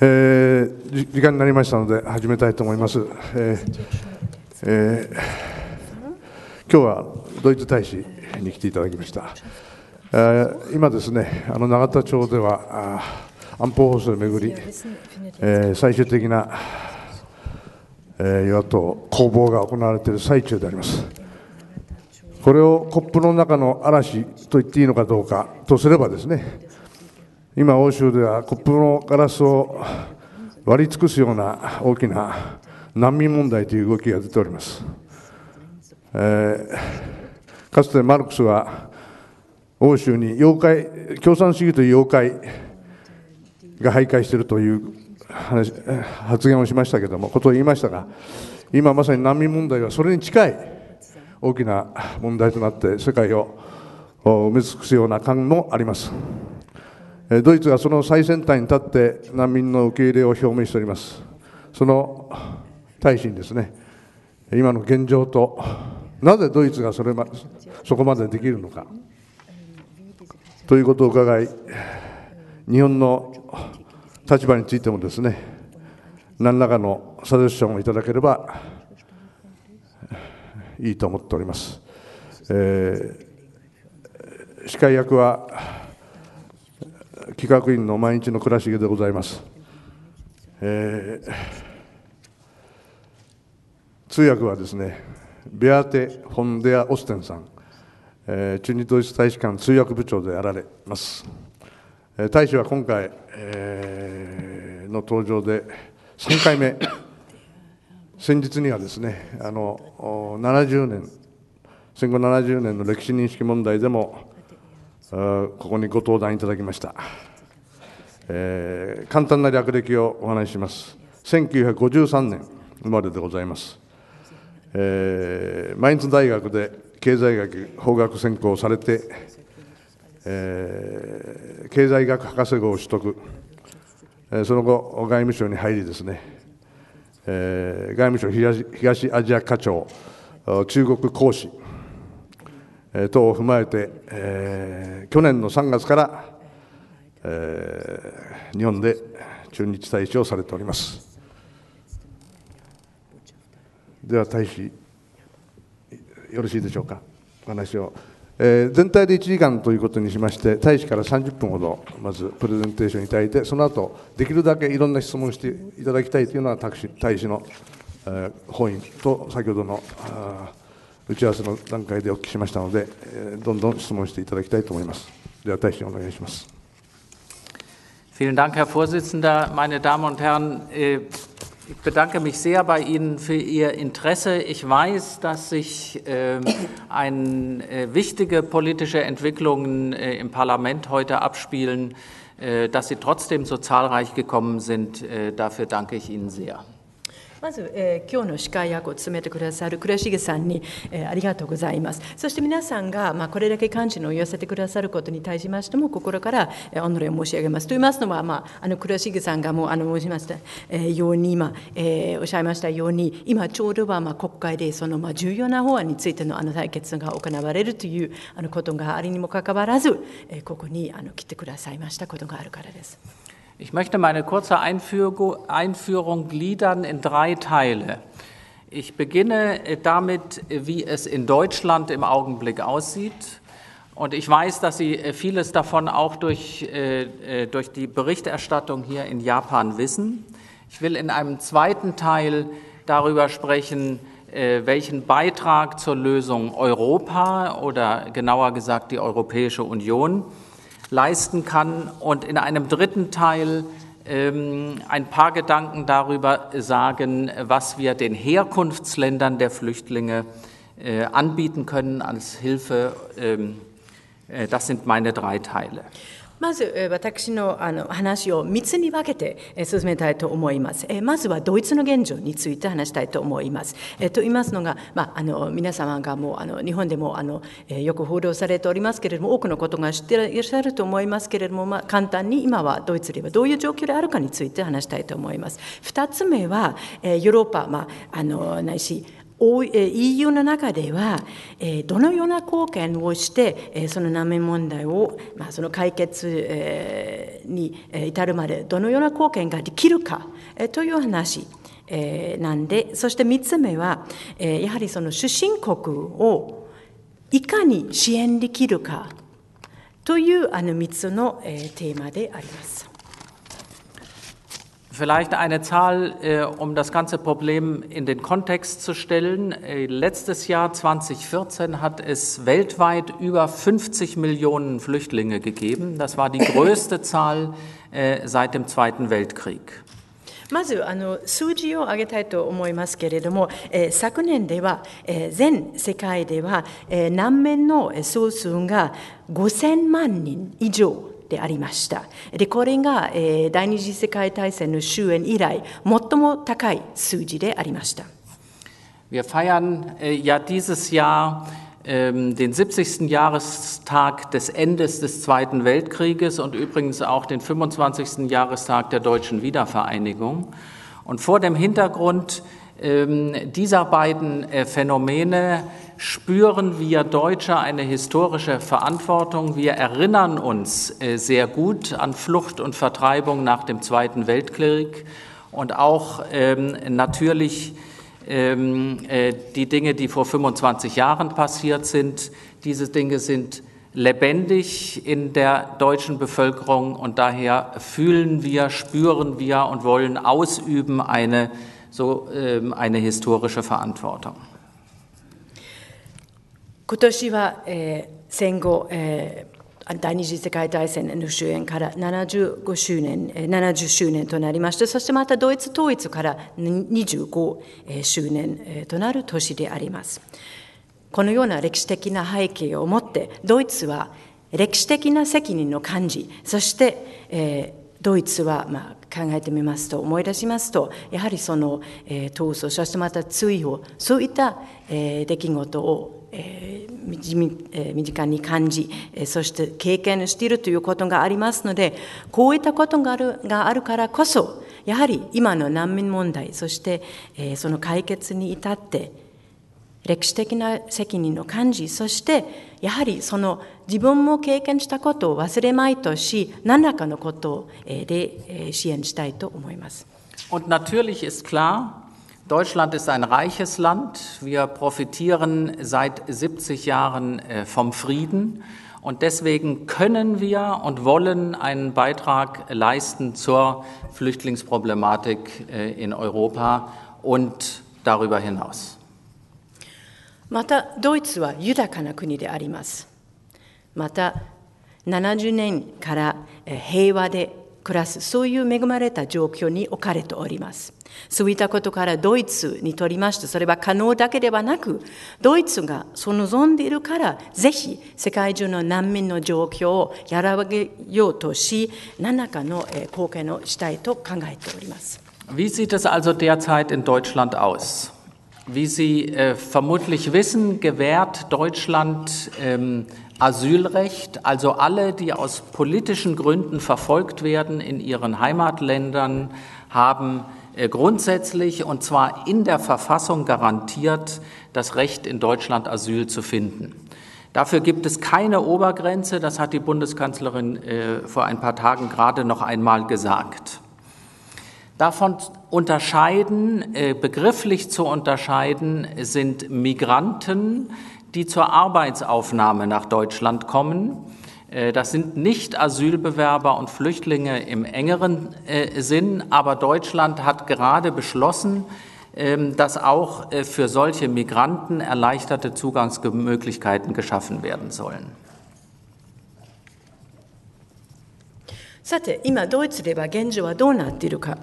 えー、時間になりましたので始めたいと思います。えーえー、今日はドイツ大使に来ていただきました。えー、今ですね、あの永田町では安保法制をめぐり、えー、最終的な、えー、与野党攻防が行われている最中であります。これをコップの中の嵐と言っていいのかどうかとすればですね、今、欧州ではコップのガラスを割り尽くすような大きな難民問題という動きが出ております。えー、かつてマルクスは欧州に妖怪共産主義という妖怪が徘徊しているという話発言をしましたけどもことを言いましたが今まさに難民問題はそれに近い大きな問題となって世界を埋め尽くすような感もあります。ドイツがその最先端に立って難民の受け入れを表明しておりますその大使にですね今の現状となぜドイツがそれ、ま、そこまでできるのかということを伺い日本の立場についてもですね何らかのサジェッションをいただければいいと思っております。えー、司会役は企画員の毎日の暮らしげでございます、えー、通訳はですねベアテ・フォンデア・オステンさん、えー、中日ドイツ大使館通訳部長であられます、えー、大使は今回、えー、の登場で3回目先日にはですねあの70年戦後70年の歴史認識問題でもここにご登壇いただきました、えー、簡単な略歴をお話しします1953年生まれでございます、えー、マインツ大学で経済学法学専攻されて、えー、経済学博士号を取得、その後外務省に入りですね、えー、外務省東アジア課長中国講師等を踏まえて、えー、去年の3月から、えー、日本で駐日大使をされておりますでは大使よろしいでしょうかお話を、えー、全体で1時間ということにしまして大使から30分ほどまずプレゼンテーションいただいてその後できるだけいろんな質問していただきたいというのは大使の、えー、本意と先ほどのあ打ち合わせの段階でお聞きしましたので、えー、どんどん質問していただきたいと思います。では、大使お願いします。Vielen Dank, Herr Vorsitzender. Meine Damen und Herren, äh, ich bedanke mich sehr bei Ihnen für Ihr Interesse. Ich weiß, dass sich äh, ein, äh, wichtige politische Entwicklungen im Parlament heute abspielen, dass Sie trotzdem so zahlreich gekommen sind. Dafür danke ich Ihnen sehr. まず、えー、今日の司会役を務めてくださる倉重さんに、えー、ありがとうございます。そして皆さんが、まあ、これだけ関のを寄せてくださることに対しましても、心から、えー、お礼を申し上げます。と言いますのは、まあ、あの倉重さんがもうあの申しました、えように、今、えー、おっしゃいましたように、今ちょうどは、まあ、国会でその、まあ、重要な法案についてのあの対決が行われるというあのことがありにもかかわらず、えー、ここにあの来てくださいましたことがあるからです。Ich möchte meine kurze Einführung gliedern in drei Teile. Ich beginne äh, damit, äh, wie es in Deutschland im Augenblick aussieht. Und ich weiß, dass Sie äh, vieles davon auch durch, durch die Berichterstattung hier in Japan wissen. Ich will in einem zweiten Teil darüber sprechen, welchen Beitrag zur Lösung Europa oder genauer gesagt die Europäische Union leisten kann und in einem dritten Teil ähm, ein paar Gedanken darüber sagen, was wir den Herkunftsländern der Flüchtlinge äh, anbieten können als Hilfe. Ähm, äh, das sind meine drei Teile. まず私のあの話を3つに分けて進めたいと思います。まずはドイツの現状について話したいと思います。えと言いますのが、まあ、あの皆様がもうあの日本でもあのよく報道されておりますけれども多くのことが知っていらっしゃると思いますけれども、まあ、簡単に今はドイツではどういう状況であるかについて話したいと思います。2つ目はヨーロッパ、まあ、あのないし EU の中では、どのような貢献をして、その難民問題を、まあ、その解決に至るまで、どのような貢献ができるかという話。なんでそして3つ目は、やはりその出身国をいかに支援できるかというあの3つのテーマであります。Vielleicht eine Zahl, äh, um das ganze Problem in den Kontext zu stellen. Äh, letztes Jahr 2014 hat es weltweit über 50 Millionen Flüchtlinge gegeben. Das war die größte Zahl äh, seit dem Zweiten Weltkrieg. まずあの数字を上げたいと思いますけれども、えー、昨年では、えー、全世界では、えー、難民の総数が5000万人以上 wir feiern äh, ja dieses Jahr ähm, den 70. Jahrestag des Endes des Zweiten Weltkrieges und übrigens auch den 25. Jahrestag der deutschen Wiedervereinigung. Und vor dem Hintergrund ähm, dieser beiden äh, Phänomene spüren wir Deutsche eine historische Verantwortung. Wir erinnern uns äh, sehr gut an Flucht und Vertreibung nach dem Zweiten Weltkrieg und auch ähm, natürlich ähm, äh, die Dinge, die vor 25 Jahren passiert sind. Diese Dinge sind lebendig in der deutschen Bevölkerung und daher fühlen wir, spüren wir und wollen ausüben eine so eine historische Verantwortung. 今年は、えー、戦後、えー、第二次世界大戦の終焉から75周年、えー、70周年となりまして、そしてまたドイツ統一から25周年えとなる年であります。このような歴史的な背景をもって、ドイツは歴史的な責任の感じ、そして、えー、ドイツは、まあ、考えてみますと、思い出しますと、やはりその、え闘争、そしてまた追放、そういった、え出来事を、え身近に感じ、そして経験しているということがありますので、こういったことがあるがあるからこそ、やはり今の難民問題、そして、えその解決に至って、歴史的な責任を感じ、そしてやはりその自分も経験したことを忘れまいとし、何らかのことで支援したいと思います。Und natürlich ist klar, Deutschland ist ein reiches Land. Wir profitieren seit 70 Jahren äh, vom Frieden. Und deswegen können wir und wollen einen Beitrag leisten zur Flüchtlingsproblematik äh, in Europa und darüber hinaus. またドイツは豊かな国でありますまた70年から平和で暮らすそういう恵まれた状況に置かれておりますそういったことからドイツにとりましてそれは可能だけではなくドイツがそ望んでいるからぜひ世界中の難民の状況をやらげようとし何らかの貢献をしたいと考えております。Wie sieht es also derzeit in Deutschland aus? Wie Sie äh, vermutlich wissen, gewährt Deutschland ähm, Asylrecht, also alle, die aus politischen Gründen verfolgt werden in ihren Heimatländern, haben äh, grundsätzlich und zwar in der Verfassung garantiert, das Recht in Deutschland Asyl zu finden. Dafür gibt es keine Obergrenze, das hat die Bundeskanzlerin äh, vor ein paar Tagen gerade noch einmal gesagt. Davon unterscheiden, äh, begrifflich zu unterscheiden, sind Migranten, die zur Arbeitsaufnahme nach Deutschland kommen. Äh, das sind nicht Asylbewerber und Flüchtlinge im engeren äh, Sinn, aber Deutschland hat gerade beschlossen, ähm, dass auch für solche Migranten erleichterte Zugangsmöglichkeiten geschaffen werden sollen. さて今ドイツでは現状はどうなっているか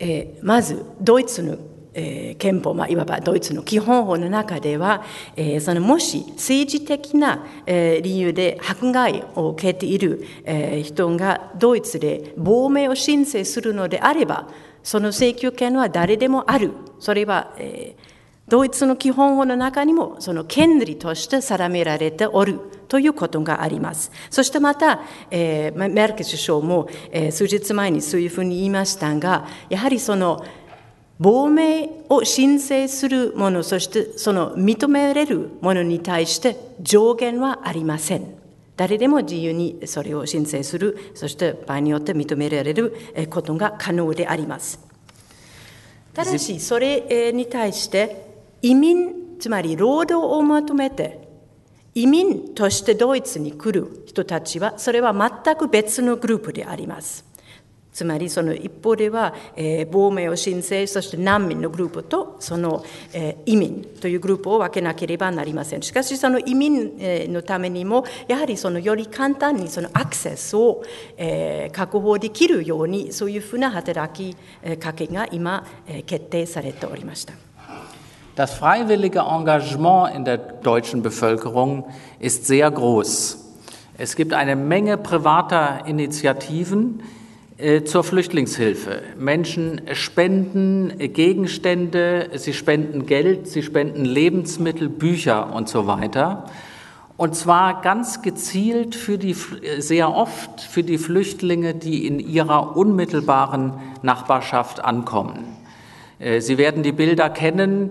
えー、まずドイツの、えー、憲法、まあ、いわばドイツの基本法の中では、えー、そのもし政治的な、えー、理由で迫害を受けている、えー、人がドイツで亡命を申請するのであればその請求権は誰でもあるそれは、えードイツの基本法の中にもその権利として定められておるということがあります。そしてまた、えー、メルケ首相も、えー、数日前にそういうふうに言いましたが、やはりその亡命を申請するもの、そしてその認められるものに対して上限はありません。誰でも自由にそれを申請する、そして場合によって認められることが可能であります。ただし、それに対して、移民つまり労働を求めて移民としてドイツに来る人たちはそれは全く別のグループであります。つまりその一方では、えー、亡命を申請そして難民のグループとその、えー、移民というグループを分けなければなりませんしかしその移民のためにもやはりそのより簡単にそのアクセスを、えー、確保できるようにそういうふうな働きかけが今、えー、決定されておりました。Das freiwillige Engagement in der deutschen Bevölkerung ist sehr groß. Es gibt eine Menge privater Initiativen äh, zur Flüchtlingshilfe. Menschen spenden Gegenstände, sie spenden Geld, sie spenden Lebensmittel, Bücher und so weiter. Und zwar ganz gezielt für die, äh, sehr oft für die Flüchtlinge, die in ihrer unmittelbaren Nachbarschaft ankommen. Äh, sie werden die Bilder kennen,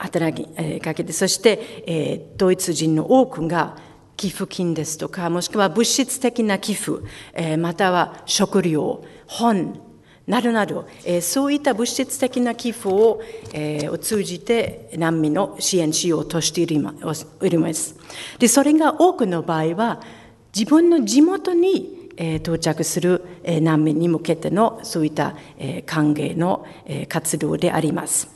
働きかけて、そして、えドイツ人の多くが寄付金ですとか、もしくは物質的な寄付、えまたは食料、本、などなど、えそういった物質的な寄付を,、えを通じて難民の支援しようとしています。で、それが多くの場合は、自分の地元にえ到着する、え難民に向けてのそういった、え歓迎の、え活動であります。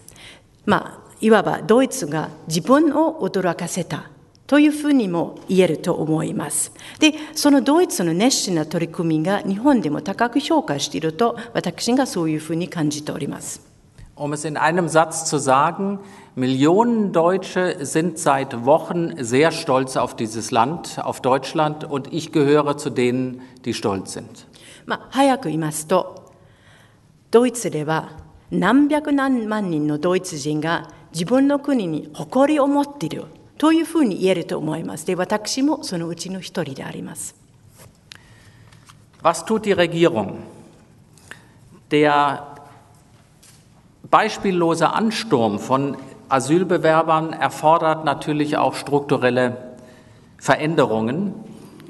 まあいわばドイツが自分を驚かせたというふうにも言えると思います。で、そのドイツの熱心な取り組みが日本でも高く評価していると、私がそういうふうに感じております。Um es in einem Satz zu sagen, Millionen Deutsche sind seit Wochen sehr stolz auf dieses Land, auf Deutschland, und ich gehöre zu denen, die stolz sind. まあ、早く言いますと、ドイツでは何百何万人のドイツ人が自分の国に誇りを持っているというふうに言えると思います。で、私もそのうちの一人であります。Was tut die Regierung? Der beispiellose Ansturm von Asylbewerbern erfordert natürlich auch strukturelle Veränderungen,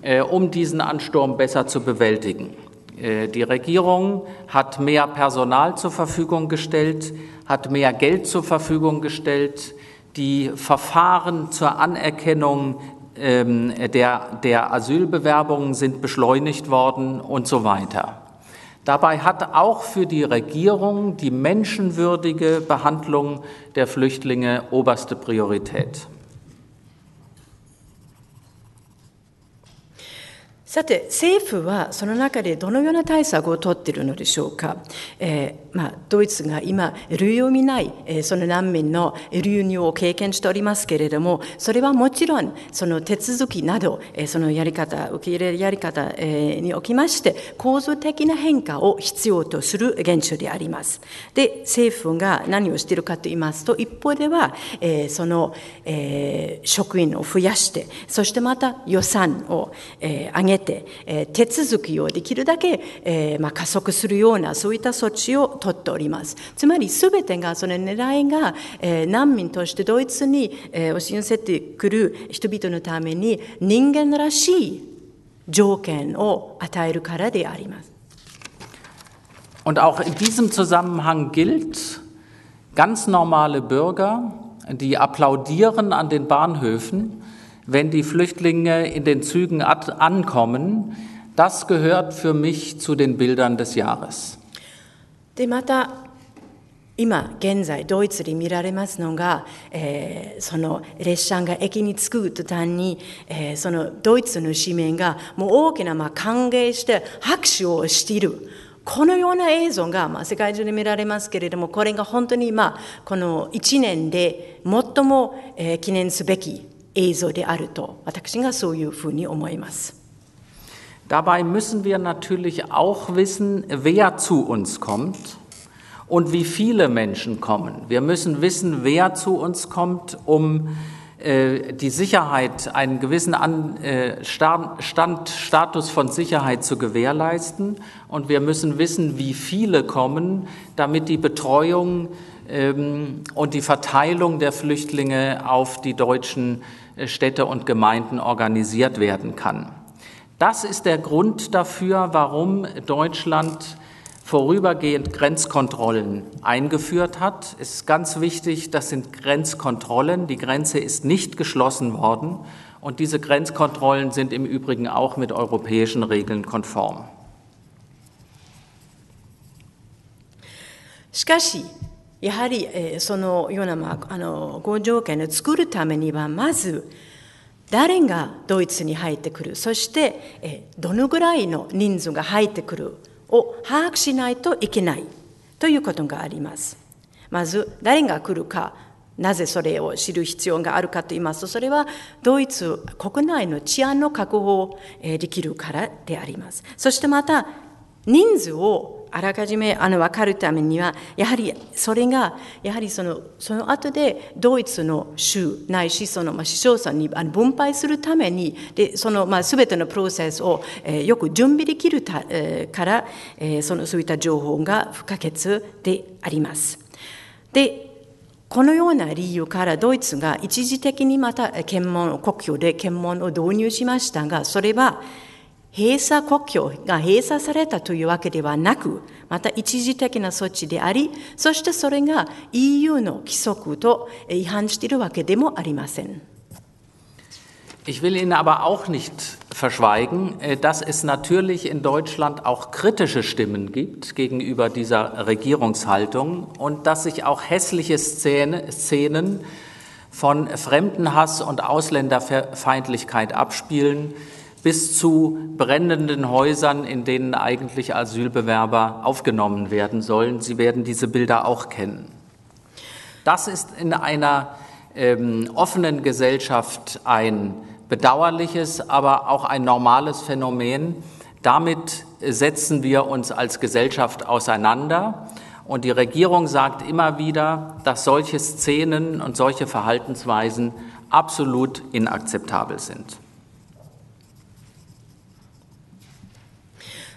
äh, um diesen Ansturm besser zu bewältigen. Äh, die Regierung hat mehr Personal zur Verfügung gestellt, hat mehr Geld zur Verfügung gestellt. Die Verfahren zur Anerkennung ähm, der, der Asylbewerbungen sind beschleunigt worden und so weiter. Dabei hat auch für die Regierung die menschenwürdige Behandlung der Flüchtlinge oberste Priorität. さて、政府はその中でどのような対策を取っているのでしょうか。えー、まあ、ドイツが今、類を見ない、えー、その難民の流入を経験しておりますけれども、それはもちろん、その手続きなど、えー、そのやり方、受け入れるやり方、えにおきまして、構造的な変化を必要とする現象であります。で、政府が何をしているかと言いますと、一方では、えその、え職員を増やして、そしてまた予算を、え上げて、て、え手続きをできるだけ、えま加速するようなそういった措置をとっておりますつまりべてがその狙いが、え難民としてドイツに、え押し寄せてくる人々のために人間らしい条件を与えるからであります。Und auch in diesem Zusammenhang gilt, ganz normale Bürger, die applaudieren an den Bahnhöfen, wenn die Flüchtlinge in den Zügen ankommen, das gehört für mich zu den Bildern des Jahres. でまた今現在ドイツで見られますのが、えー、その列車が駅に着く途端に、えー、そのドイツの市民がもう大きなまあ歓迎して拍手をしている。このような映像が、まあ、世界中で見られますけれども、これが本当に、まあ、この1年で最も、えー、記念すべき映像であると私がそういうふうに思います。Dabei müssen wir natürlich auch wissen, wer zu uns kommt und wie viele Menschen kommen. Wir müssen wissen, wer zu uns kommt, um äh, die Sicherheit, einen gewissen An, äh, Stand, Status von Sicherheit zu gewährleisten. Und wir müssen wissen, wie viele kommen, damit die Betreuung ähm, und die Verteilung der Flüchtlinge auf die deutschen Städte und Gemeinden organisiert werden kann. Das ist der Grund dafür, warum Deutschland vorübergehend Grenzkontrollen eingeführt hat. Es ist ganz wichtig, das sind Grenzkontrollen. Die Grenze ist nicht geschlossen worden und diese Grenzkontrollen sind im Übrigen auch mit europäischen Regeln konform. しかしやはり、えそのような、まあ、あの合条件を作るためにはまず誰がドイツに入ってくるそして、えどのぐらいの人数が入ってくるを把握しないといけないということがあります。まず誰が来るかなぜそれを知る必要があるかと言いますとそれはドイツ国内の治安の確保をできるからであります。そしてまた人数をあらかじめあの分かるためにはやはりそれがやはりそのその後でドイツの州ないしその、市町村に分配するためにでその、まあ、全てのプロセスを、よく準備できるた、から、そのそういった情報が不可欠であります。でこのような理由からドイツが一時的にまた検問国境で検問を導入しましたがそれは閉鎖国境が閉鎖されたというわけではなく、また一時的な措置であり、そしてそれが EU の規則と違反しているわけでもありません。Ich will Ihnen aber auch nicht verschweigen, äh, dass es natürlich in Deutschland auch kritische Stimmen gibt gegenüber dieser Regierungshaltung und dass sich auch hässliche Szene, Szenen von Fremdenhass und Ausländerfeindlichkeit abspielen, bis zu brennenden Häusern, in denen eigentlich Asylbewerber aufgenommen werden sollen. Sie werden diese Bilder auch kennen. Das ist in einer ähm, offenen Gesellschaft ein bedauerliches, aber auch ein normales Phänomen. Damit setzen wir uns als Gesellschaft auseinander. Und die Regierung sagt immer wieder, dass solche Szenen und solche Verhaltensweisen absolut inakzeptabel sind.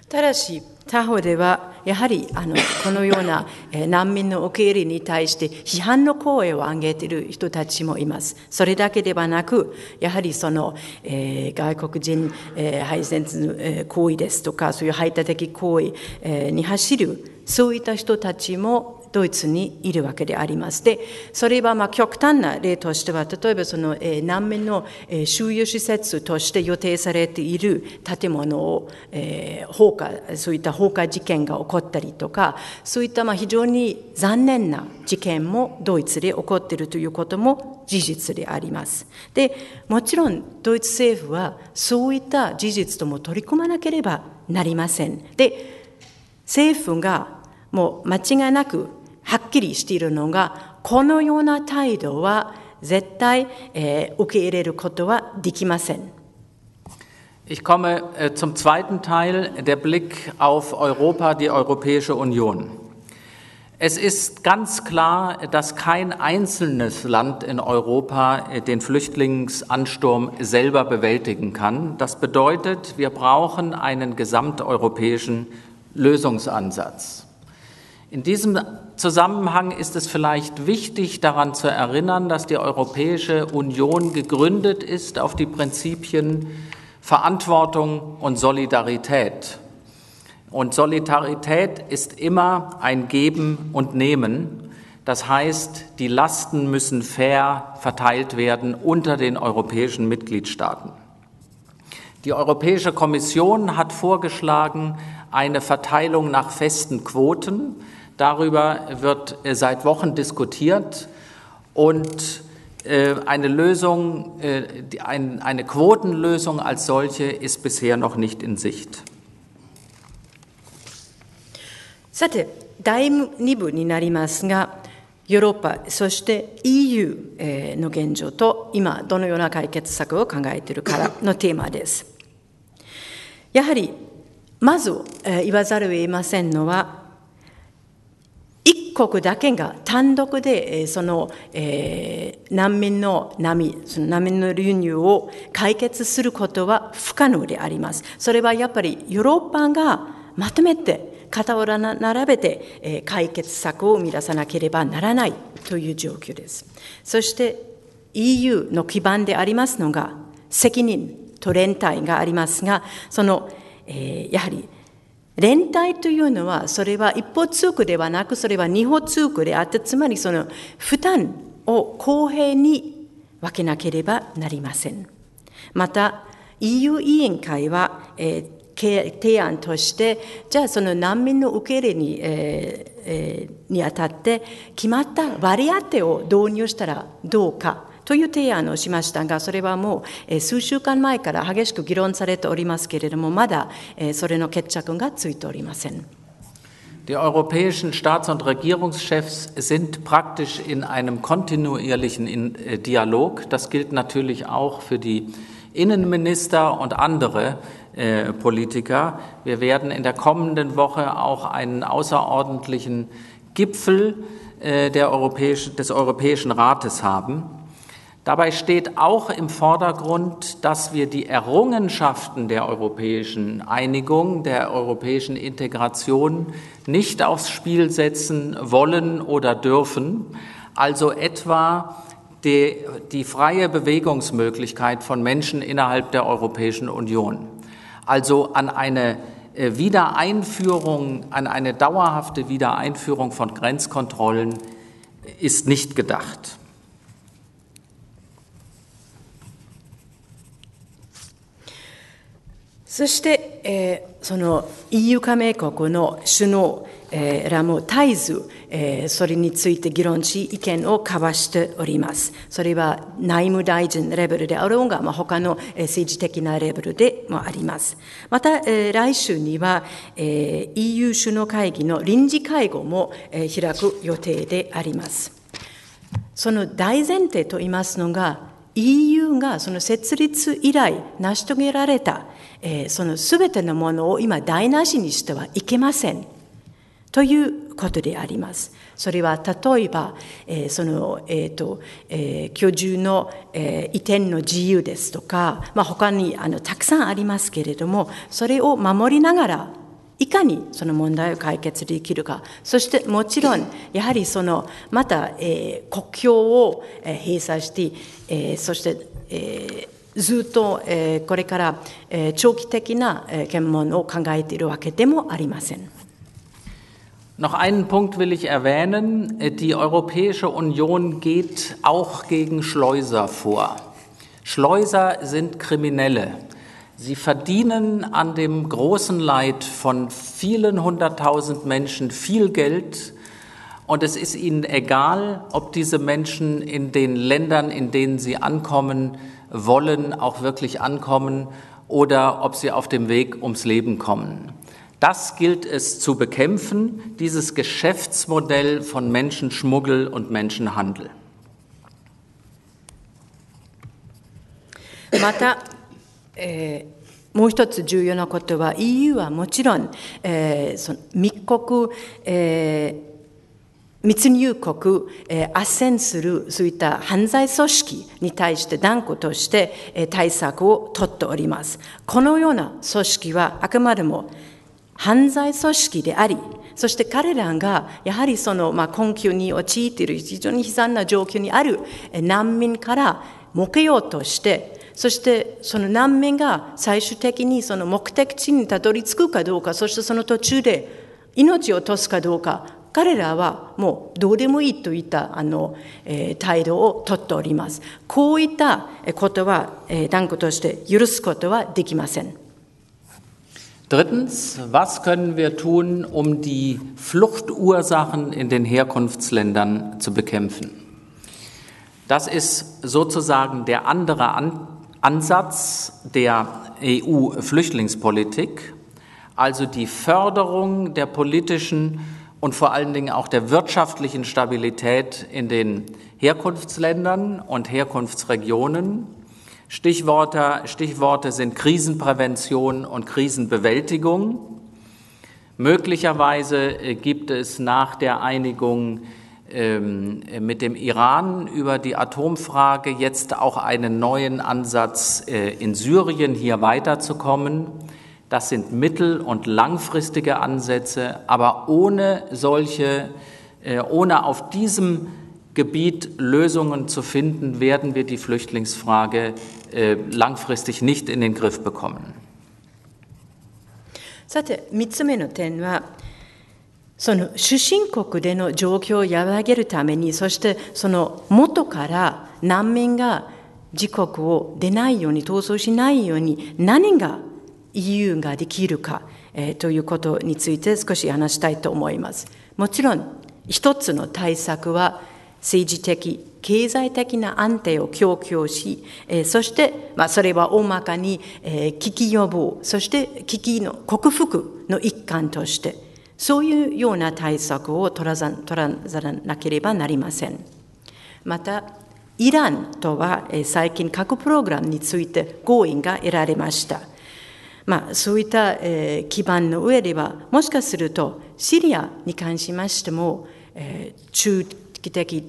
ただし、他方では、やはりあのこのような 難民の受け入れに対して批判の声を上げている人たちもいます。それだけではなく、やはりその、えー、外国人、えー、配膳行為ですとか、そういう排他的行為、えー、に走る、そういった人たちもドイツにいるわけであります。で、それはまあ極端な例としては、例えばその、え難民の、え収容施設として予定されている建物を、え放火、そういった放火事件が起こったりとか、そういったまあ非常に残念な事件もドイツで起こっているということも事実であります。で、もちろんドイツ政府はそういった事実とも取り込まなければなりません。で、政府がもう間違いなくはっきりしているのが、このような態度は絶対、えー、受け入れることはできません。Ich komme äh, zum zweiten Teil, der Blick auf Europa, die Europäische Union. Es ist ganz klar, dass kein einzelnes Land in Europa äh, den Flüchtlingsansturm selber bewältigen kann. Das bedeutet, wir brauchen einen gesamteuropäischen Lösungsansatz. In diesem Zusammenhang ist es vielleicht wichtig, daran zu erinnern, dass die Europäische Union gegründet ist auf die Prinzipien Verantwortung und Solidarität. Und Solidarität ist immer ein Geben und Nehmen. Das heißt, die Lasten müssen fair verteilt werden unter den europäischen Mitgliedstaaten. Die Europäische Kommission hat vorgeschlagen, eine Verteilung nach festen Quoten, Darüber wird äh, seit Wochen diskutiert und äh, eine Lösung, äh, eine Quotenlösung als solche ist bisher noch nicht in Sicht. さて、第2部になりますが、ヨーロッパ、そして EU の現状と、今、どのような解決策を考えているからのテーマです。やはり、まず言わざるを得ませんのは、国だけが単独でその、え難民の波、その難民の流入を解決することは不可能であります。それはやっぱりヨーロッパがまとめて肩を並べて、え解決策を生み出さなければならないという状況です。そして EU の基盤でありますのが責任と連帯がありますが、その、えやはり連帯というのは、それは一方通行ではなく、それは二方通行であって、つまりその負担を公平に分けなければなりません。また、EU 委員会は、えー、提案として、じゃあその難民の受け入れに、えーえー、にあたって、決まった割り当てを導入したらどうかという提案をしましたが、それはもう数週間前から激しく議論されておりますけれども、まだそれの決着がついておりません。Die europäischen Staats- und Regierungschefs sind praktisch in einem kontinuierlichen äh, Dialog. Das gilt natürlich auch für die Innenminister und andere äh, Politiker. Wir werden in der kommenden Woche auch einen außerordentlichen Gipfel äh, Europäisch, des Europäischen Rates haben. Dabei steht auch im Vordergrund, dass wir die Errungenschaften der europäischen Einigung, der europäischen Integration nicht aufs Spiel setzen wollen oder dürfen, also etwa die, die freie Bewegungsmöglichkeit von Menschen innerhalb der Europäischen Union. Also an eine äh, Wiedereinführung, an eine dauerhafte Wiedereinführung von Grenzkontrollen ist nicht gedacht. そして、えー、その EU 加盟国の首脳、えー、らも絶えず、えー、それについて議論し、意見を交わしております。それは内務大臣レベルであろうが、まあ、他の政治的なレベルでもあります。また、えー、来週には、えー、EU 首脳会議の臨時会合も、えー、開く予定であります。その大前提と言いますのが、EU がその設立以来成し遂げられたえその全てのものを今台無しにしてはいけませんということであります。それは例えば、えその、えっ、ー、と、えー、居住の、えー、移転の自由ですとか、まあ、他にあのたくさんありますけれども、それを守りながら、いかにその問題を解決できるか、そしてもちろん、やはりその、また、えー、国境を、え閉鎖して、えー、そして、えーずっと、えー、これから、えー、長期的な、えー、検問を考えているわけでもありません。Noch eh, einen Punkt will ich erwähnen. Die Europäische Union geht auch gegen Schleuser vor. Schleuser sind Kriminelle. Sie verdienen an dem großen Leid von vielen hunderttausend Menschen viel Geld. Und es ist ihnen egal, ob diese Menschen in den Ländern, in denen sie ankommen, wollen auch wirklich ankommen oder ob sie auf dem Weg ums Leben kommen. Das gilt es zu bekämpfen, dieses Geschäftsmodell von Menschenschmuggel und Menschenhandel. また、えー、もう一つ重要なことは eh, EU はもちろん、えー、その密告、えー密入国、えー、斡旋する、そういった犯罪組織に対して断固として、えー、対策を取っております。このような組織はあくまでも犯罪組織であり、そして彼らがやはりその、まあ、困窮に陥っている非常に悲惨な状況にある難民から儲けようとしてそしてその難民が最終的にその目的地にたどり着くかどうか、そしてその途中で命を落とすかどうか、彼らはもうどうでもいいといったあの、えー、態度をとっております。こういったことは、え断固として許すことはできません。Drittens, was können wir tun, um die Fluchtursachen in den Herkunftsländern zu bekämpfen? Das ist sozusagen der andere An Ansatz der EU-Flüchtlingspolitik, also die Förderung der politischen und vor allen Dingen auch der wirtschaftlichen Stabilität in den Herkunftsländern und Herkunftsregionen. Stichworte, Stichworte sind Krisenprävention und Krisenbewältigung. Möglicherweise gibt es nach der Einigung ähm, mit dem Iran über die Atomfrage jetzt auch einen neuen Ansatz, äh, in Syrien hier weiterzukommen. Das sind mittel- und langfristige Ansätze, aber ohne solche, äh, ohne auf diesem Gebiet Lösungen zu finden, werden wir die Flüchtlingsfrage äh, langfristig nicht in den Griff bekommen. さて、3つ目の点は、その主審国での状況を和らげるために、そしてその元から難民が自国を出ないように、逃走しないように、何が EU ができるか、えー、ということについて少し話したいと思います。もちろん、一つの対策は政治的、経済的な安定を供給し、えー、そして、まあ、それは大まかに、えー、危機予防、そして危機の克服の一環として、そういうような対策を取らざ取らざらなければなりません。また、イランとは、えー、最近核プログラムについて合意が得られました。まあ、そういった、えー、基盤の上では、もしかすると、シリアに関しましても、えー、中期的、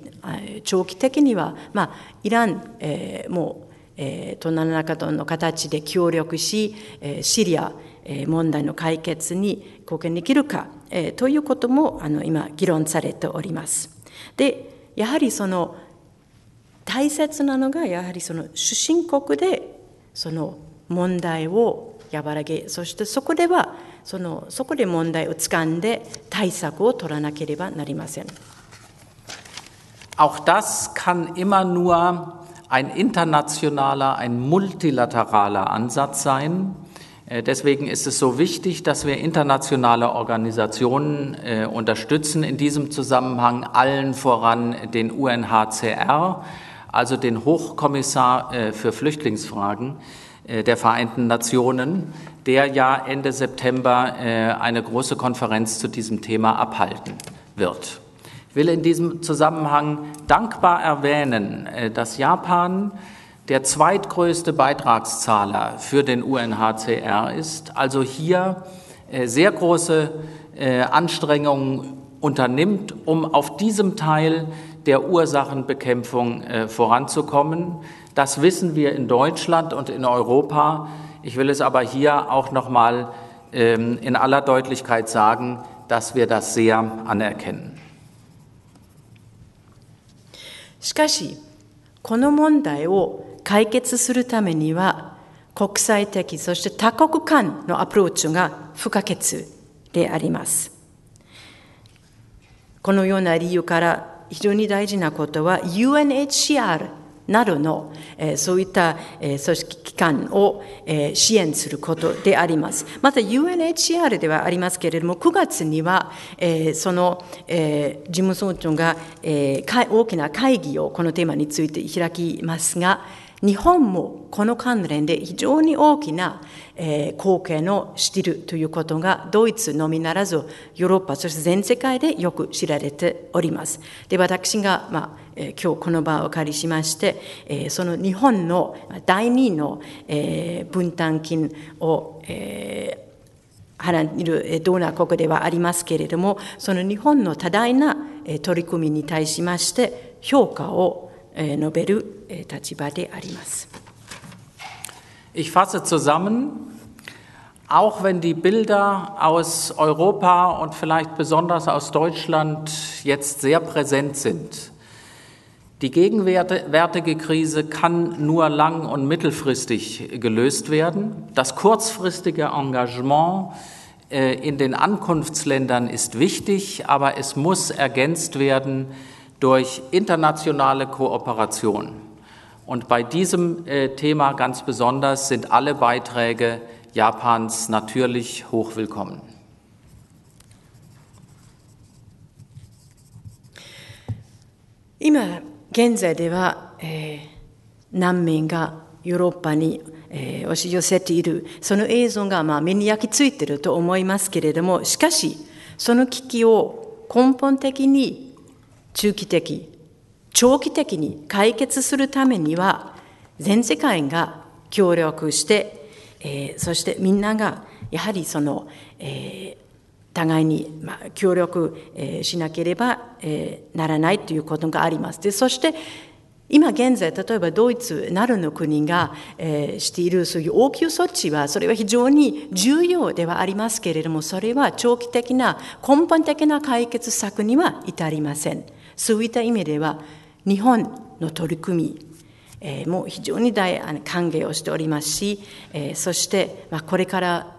長期的には、まあ、イラン、えー、もう、えー、と何らかの形で協力し、えー、シリア、えー、問題の解決に貢献できるか、えー、ということもあの今議論されております。でやはりその大切なのがやはりその主神国でその問題を和らげそしてそこではそのそこで問題をつかんで対策を取らなければなりません。Auch das kann immer nur ein internationaler, ein multilateraler Ansatz sein. Äh, deswegen ist es so wichtig, dass wir internationale Organisationen äh, unterstützen, in diesem Zusammenhang allen voran den UNHCR, also den Hochkommissar äh, für Flüchtlingsfragen. Äh, der Vereinten Nationen, der ja Ende September äh, eine große Konferenz zu diesem Thema abhalten wird. Ich will in diesem Zusammenhang dankbar erwähnen, äh, dass Japan der zweitgrößte Beitragszahler für den UNHCR ist, also hier sehr große Anstrengungen unternimmt, um auf diesem Teil der Ursachenbekämpfung voranzukommen. Das wissen wir in Deutschland und in Europa. Ich will es aber hier auch noch mal ähm, in aller Deutlichkeit sagen, dass wir das sehr anerkennen. しかし、この問題を解決するためには、国際的そして多国間のアプローチが不可欠であります。このような理由から非常に大事なことは UNHCR なるの、えー、そういった、えー、組織機関を、えー、支援することであります。また UNHCR ではありますけれども、9月には、えー、その、えー、事務総長が、えー、大きな会議をこのテーマについて開きますが、日本もこの関連で非常に大きな、えー、貢献をしているということがドイツのみならずヨーロッパそして全世界でよく知られております。で私が、まあえ今日この場をお借りしまして、えその日本の第2の、え分担金を、えー、払えるドーナー国ではありますけれども、その日本の多大な取り組みに対しまして、評価を述べる立場であります。Ich fasse zusammen, auch wenn die Bilder aus Europa und vielleicht besonders aus Deutschland jetzt sehr präsent sind, die gegenwärtige Krise kann nur lang- und mittelfristig gelöst werden. Das kurzfristige Engagement äh, in den Ankunftsländern ist wichtig, aber es muss ergänzt werden durch internationale Kooperation. Und bei diesem äh, Thema ganz besonders sind alle Beiträge Japans natürlich hochwillkommen. Immer 現在では、えー、難民がヨーロッパに、えー、押し寄せているその映像が、まあ、目に焼き付いていると思いますけれどもしかしその危機を根本的に中期的、長期的に解決するためには、全世界が協力して、えー、そしてみんながやはりその、えー、互いに、まあ、協力、えー、しなければ、えー、ならないということがあります。でそして今現在、例えばドイツなるの国が、えー、しているそういう応急措置は、それは非常に重要ではありますけれども、それは長期的な根本的な解決策には至りません。そういった意味では、日本の取り組み、も非常に大歓迎をしておりますし、そして、これから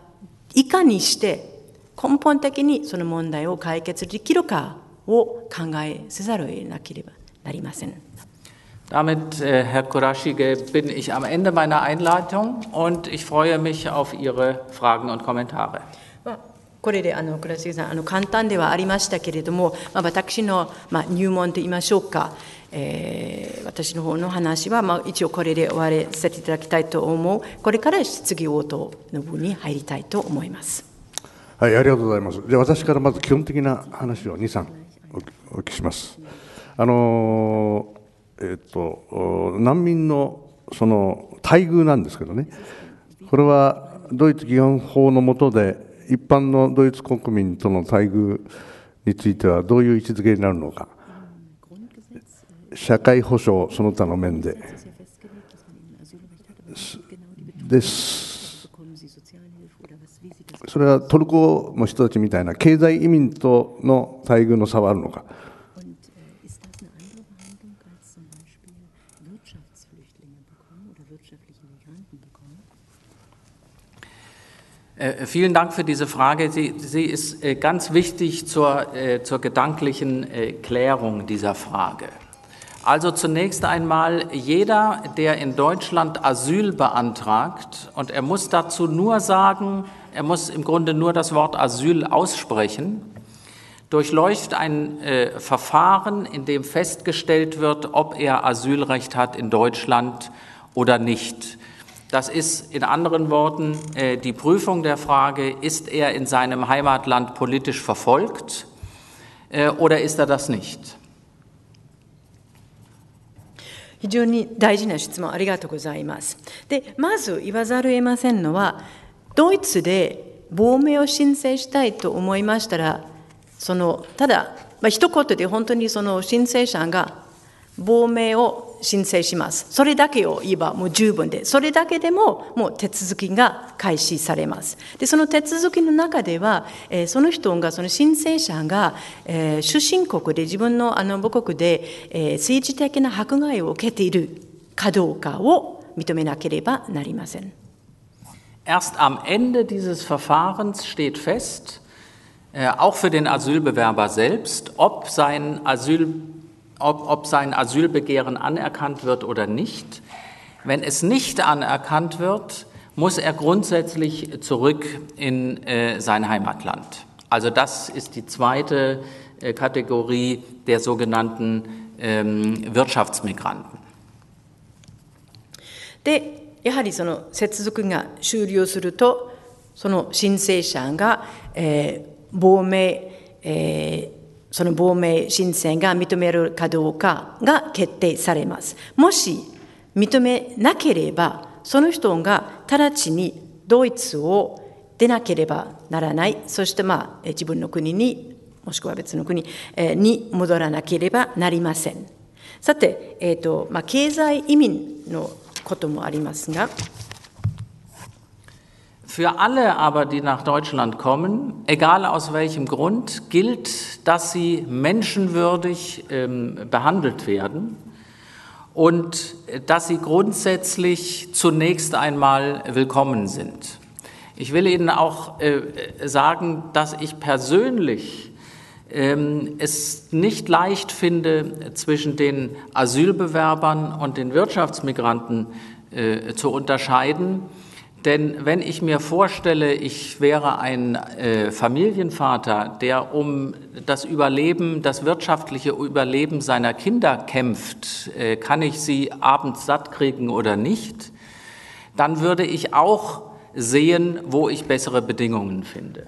いかにして根本的にその問題を解決できるかを考えせざるを得なければなりません。Damit, Herr k u r a s h i g e bin ich am Ende meiner Einleitung und ich freue mich auf Ihre Fragen und Kommentare. これであの倉重さんあの簡単ではありましたけれども、まあ、私の、まあ、入門と言いましょうか、えー、私の方の話は、まあ、一応これで終わさせていただきたいと思うこれから質疑応答の部に入りたいと思います。はい、ありがとうございます。じゃ私からまず基本的な話を2、3お聞きします。あのえっと難民のその待遇なんですけどね、これはドイツ基本法の下で一般のドイツ国民との待遇についてはどういう位置づけになるのか、社会保障その他の面で。です。それはトルコの人たちみたいな経済移民との待遇の差はあるのか。Äh, vielen Dank für diese Frage. Sie, sie ist äh, ganz wichtig zur, äh, zur gedanklichen Klärung dieser Frage. Also zunächst einmal, jeder, der in Deutschland Asyl beantragt, und er muss dazu nur sagen, er muss im Grunde nur das Wort Asyl aussprechen, durchläuft ein äh, Verfahren, in dem festgestellt wird, ob er Asylrecht hat in Deutschland oder nicht. Das ist in anderen Worten äh, die Prüfung der Frage, ist er in seinem Heimatland politisch verfolgt äh, oder ist er das nicht? 非常に大事な質問ありがとうございます。で、まず言わざるを得ませんのは、ドイツで亡命を申請したいと思いましたら、そのただ、まあ、一言で本当にその申請者が亡命を申請します。それだけを言えばもう十分で、それだけでももう手続きが開始されます。で、その手続きの中では、えー、その人が、その申請者が、えー、出身国で自分のあの母国で、えー、政治的な迫害を受けているかどうかを認めなければなりません。Erst am Ende dieses Verfahrens steht fest, auch für den Asylbewerber selbst, ob sein a s y l ob, ob sein Asylbegehren anerkannt wird oder nicht. Wenn es nicht anerkannt wird, muss er grundsätzlich zurück in äh, sein Heimatland. Also das ist die zweite äh, Kategorie der sogenannten ähm, Wirtschaftsmigranten. でやはりその接続が終了するとその申請者が、えー、亡命、えーその亡命申請が認めるかどうかが決定されます。もし認めなければ、その人が直ちにドイツを出なければならない、そしてまあ自分の国に、もしくは別の国に戻らなければなりません。さて、えーとまあ、経済移民のこともありますが、Für alle aber, die nach Deutschland kommen, egal aus welchem Grund, gilt, dass sie menschenwürdig ähm, behandelt werden und äh, dass sie grundsätzlich zunächst einmal willkommen sind. Ich will Ihnen auch äh, sagen, dass ich persönlich ähm, es nicht leicht finde, zwischen den Asylbewerbern und den Wirtschaftsmigranten äh, zu unterscheiden denn wenn ich mir vorstelle, ich wäre ein äh, Familienvater, der um das Überleben, das wirtschaftliche Überleben seiner Kinder kämpft, äh, kann ich sie abends satt kriegen oder nicht, dann würde ich auch sehen, wo ich bessere Bedingungen finde.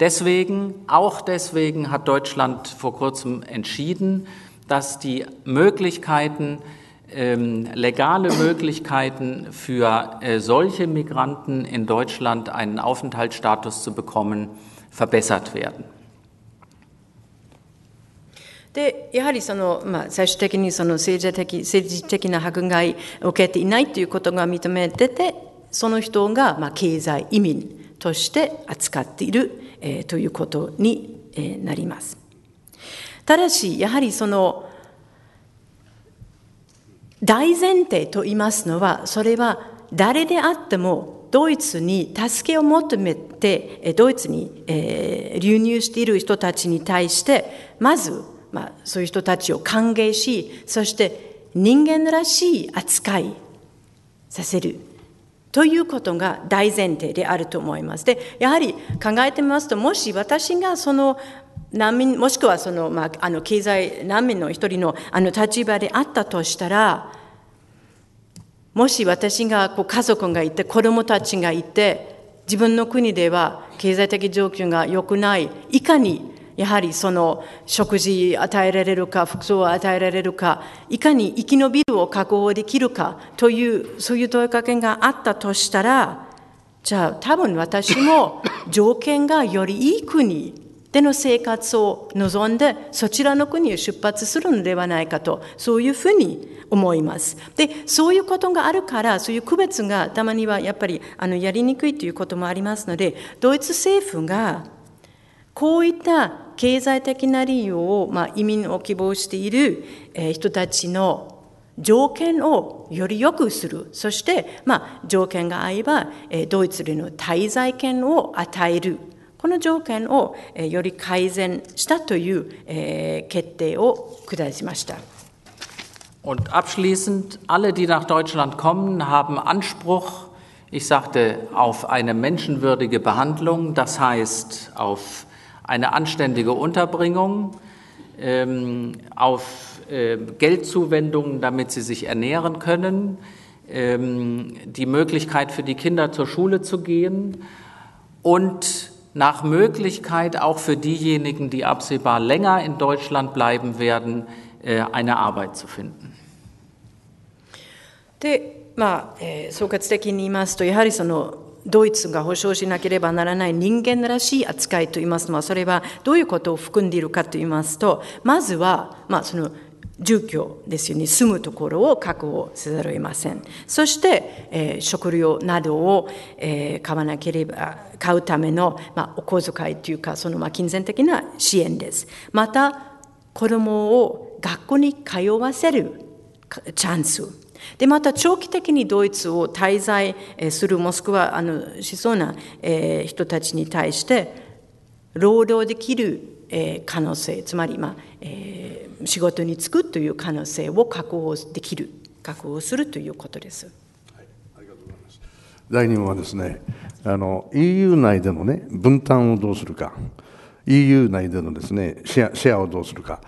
Deswegen, auch deswegen hat Deutschland vor kurzem entschieden, dass die Möglichkeiten, ähm, legale Möglichkeiten für äh, solche Migranten in Deutschland einen Aufenthaltsstatus zu bekommen, verbessert werden. でやはりその、まあ、最終的にその政治的政治的な迫害を受けていないということが認めててその人が、まあ、経済移民として扱っている、えー、ということに、えー、なります。ただしやはりその大前提と言いますのは、それは誰であってもドイツに助けを求めて、ドイツに、えー、流入している人たちに対して、まず、まあ、そういう人たちを歓迎し、そして人間らしい扱いさせる。ということが大前提であると思います。で、やはり考えてみますと、もし私がその、難民、もしくはその、まあ、あの、経済難民の一人の、あの、立場であったとしたら、もし私が、こう、家族がいて、子供たちがいて、自分の国では経済的状況が良くない、いかに、やはりその、食事与えられるか、服装を与えられるか、いかに生き延びるを確保できるか、という、そういう問いかけがあったとしたら、じゃあ、多分私も条件がよりいい国、での生活を望んで、そちらの国を出発するのではないかと、そういうふうに思います。で、そういうことがあるから、そういう区別がたまにはやっぱりあのやりにくいということもありますので、ドイツ政府がこういった経済的な理由を、まあ、移民を希望している人たちの条件をより良くする。そして、まあ、条件が合えば、ドイツでの滞在権を与えるこの条件をより改善したという決定を下しました。Und abschließend, alle, die nach Deutschland kommen, haben Anspruch, ich sagte, auf eine menschenwürdige Behandlung, das heißt auf eine anständige Unterbringung, ähm, auf äh, Geldzuwendungen, damit sie sich ernähren können, ähm, die Möglichkeit für die Kinder zur Schule zu gehen und nach Möglichkeit auch für diejenigen, die absehbar länger in Deutschland bleiben werden, äh, eine Arbeit zu finden. で、まあえー、総括的に言いますと、やはりそのドイツが保障しなければならない人間らしい扱いと言いますのは、それはどういうことを含んでいるかと言いますと、まずは、まあ、その住居ですよね、住むところを確保せざるを得ません。そして、えー、食料などを、えー、買わなければ、買うための、まあ、お小遣いというか、その、まあ、金銭的な支援です。また、子供を学校に通わせるチャンス。で、また、長期的にドイツを滞在する、モスクワあの、しそうな、えー、人たちに対して、労働できるえ可能性つまり、まあえ仕事に就くという可能性を確保できる確保するということです。はい、ありがとうございま第2問はですねあの EU 内での、ね、分担をどうするか EU 内でのです、ね、シェアシェアをどうするか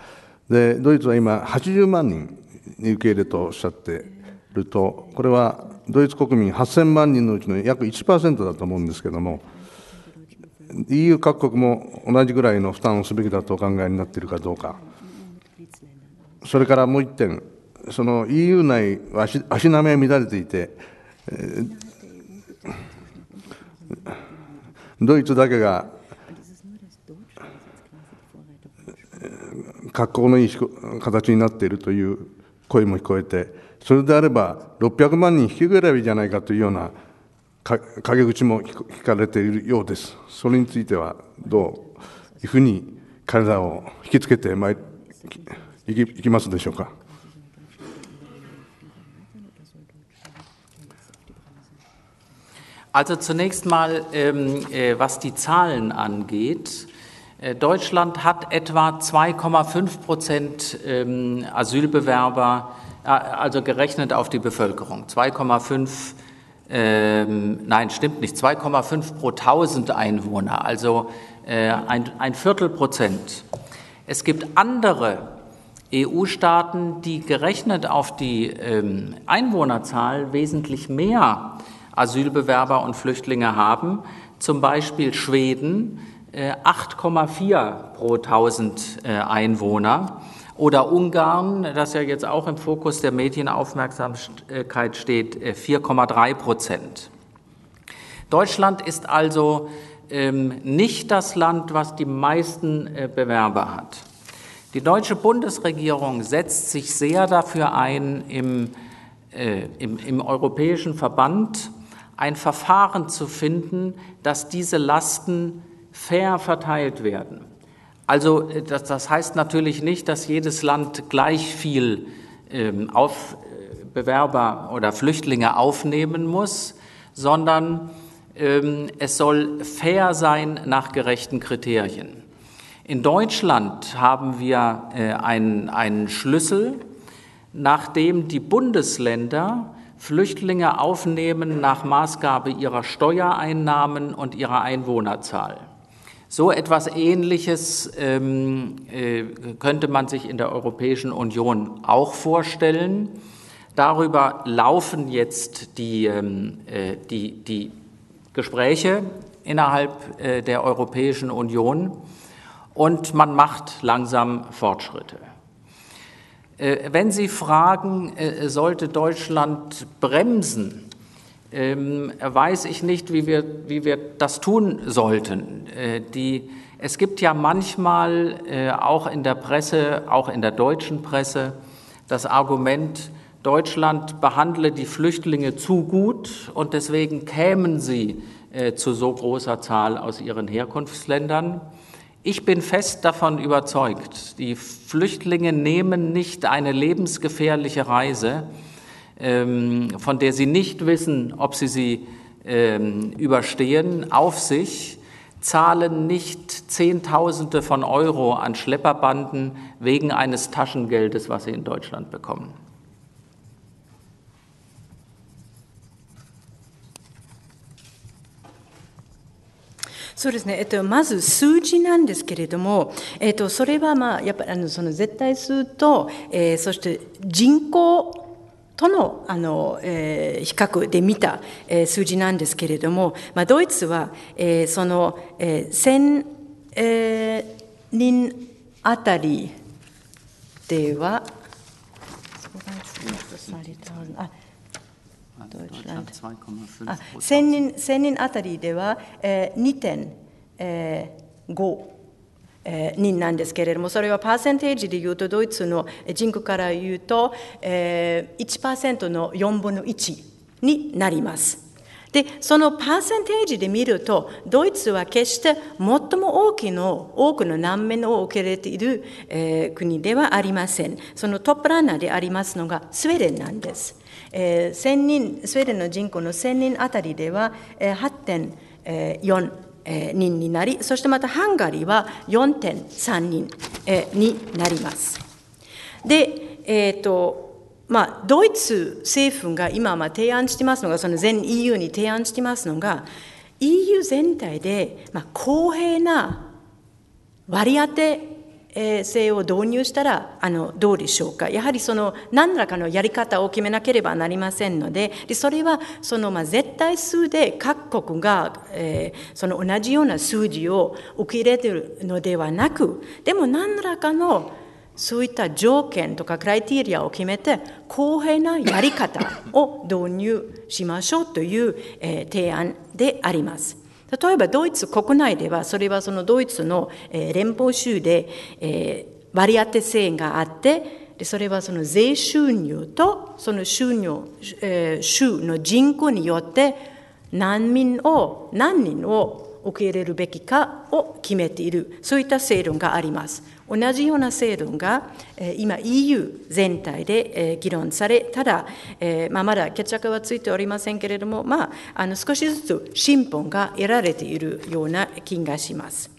でドイツは今80万人に受け入れとおっしゃってるとこれはドイツ国民8000万人のうちの約1%だと思うんですけれども EU 各国も同じぐらいの負担をすべきだとお考えになっているかどうか、それからもう1点、その EU 内は足、足並みが乱れていて、えー、ドイツだけが格好のいい形になっているという声も聞こえて、それであれば600万人引き受ければいいじゃないかというような陰口も聞かれているようです。それについてはどういうふうに彼らを引きつけてまいいきいきますでしょうか。Also zunächst mal, ähm, äh, was die Zahlen angeht. Äh, Deutschland hat etwa 2,5 Prozent ähm, Asylbewerber, äh, also gerechnet auf die Bevölkerung, 2,5 ähm, nein, stimmt nicht, 2,5 pro 1000 Einwohner, also äh, ein, ein Viertel Prozent. Es gibt andere EU-Staaten, die gerechnet auf die ähm, Einwohnerzahl wesentlich mehr Asylbewerber und Flüchtlinge haben, zum Beispiel Schweden äh, 8,4 pro 1000 äh, Einwohner. Oder Ungarn, das ja jetzt auch im Fokus der Medienaufmerksamkeit steht, 4,3 äh, Prozent. Deutschland ist also ähm, nicht das Land, was die meisten äh, Bewerber hat. Die deutsche Bundesregierung setzt sich sehr dafür ein, im, äh, im, im, europäischen Verband ein Verfahren zu finden, dass diese Lasten fair verteilt werden. Also äh, das, das heißt natürlich nicht, dass jedes Land gleich viel ähm, auf äh, Bewerber oder Flüchtlinge aufnehmen muss, sondern ähm, es soll fair sein nach gerechten Kriterien. In Deutschland haben wir äh, einen, einen Schlüssel, nach dem die Bundesländer Flüchtlinge aufnehmen nach Maßgabe ihrer Steuereinnahmen und ihrer Einwohnerzahl. So etwas Ähnliches ähm, äh, könnte man sich in der Europäischen Union auch vorstellen. Darüber laufen jetzt die, ähm, äh, die, die Gespräche innerhalb äh, der Europäischen Union und man macht langsam Fortschritte. Äh, wenn Sie fragen, äh, sollte Deutschland bremsen, ähm, weiß ich nicht, wie wir, wie wir das tun sollten. Äh, die, es gibt ja manchmal äh, auch in der Presse, auch in der deutschen Presse, das Argument, Deutschland behandle die Flüchtlinge zu gut und deswegen kämen sie äh, zu so großer Zahl aus ihren Herkunftsländern. Ich bin fest davon überzeugt, die Flüchtlinge nehmen nicht eine lebensgefährliche Reise, ähm, von der sie nicht wissen, ob sie sie ähm, überstehen, auf sich, zahlen nicht Zehntausende von Euro an Schlepperbanden wegen eines Taschengeldes, was sie in Deutschland bekommen. bekommen. そうですね、えっと、まず数字なんですけれども、えっと、それは、まあ、やっぱりあのその絶対数と、えー、そして人口とのあの、えー、比較で見た、えー、数字なんですけれども、まあ、ドイツは、えー、その、えー、千、0えー、人あたりでは、あ1000人1人あたりでは、えー、2.5、えー人なんですけれども、それはパーセンテージで言うと、ドイツの人口から言うと、1%の4分の1になります。で、そのパーセンテージで見ると、ドイツは決して最も大きな、多くの難民を受け入れている、国ではありません。そのトップランナーでありますのがスウェーデンなんです。1000人、スウェーデンの人口の1000人あたりでは、8.4人になり、そしてまたハンガリーは4.3人になります。で、えーとまあ、ドイツ政府が今まあ提案していますのが、その全 EU に提案していますのが、EU 全体で、まあ、公平な割り当て制を導入したらあのどうでしょうかやはりその何らかのやり方を決めなければなりませんのででそれはそのまあ絶対数で各国が、えー、その同じような数字を受け入れているのではなくでも何らかのそういった条件とかクライティリアを決めて公平なやり方を導入しましょうという、えー、提案であります。例えばドイツ国内では、それはそのドイツの、え連邦州で、えり当当制があって、でそれはその税収入とその収入、え州の人口によって難民を何人を受け入れるべきかを決めているそういった制論があります。同じような制度が今 EU 全体で議論され、ただ、まあ、まだ決着はついておりませんけれども、まあ、あの少しずつ進歩が得られているような気がします。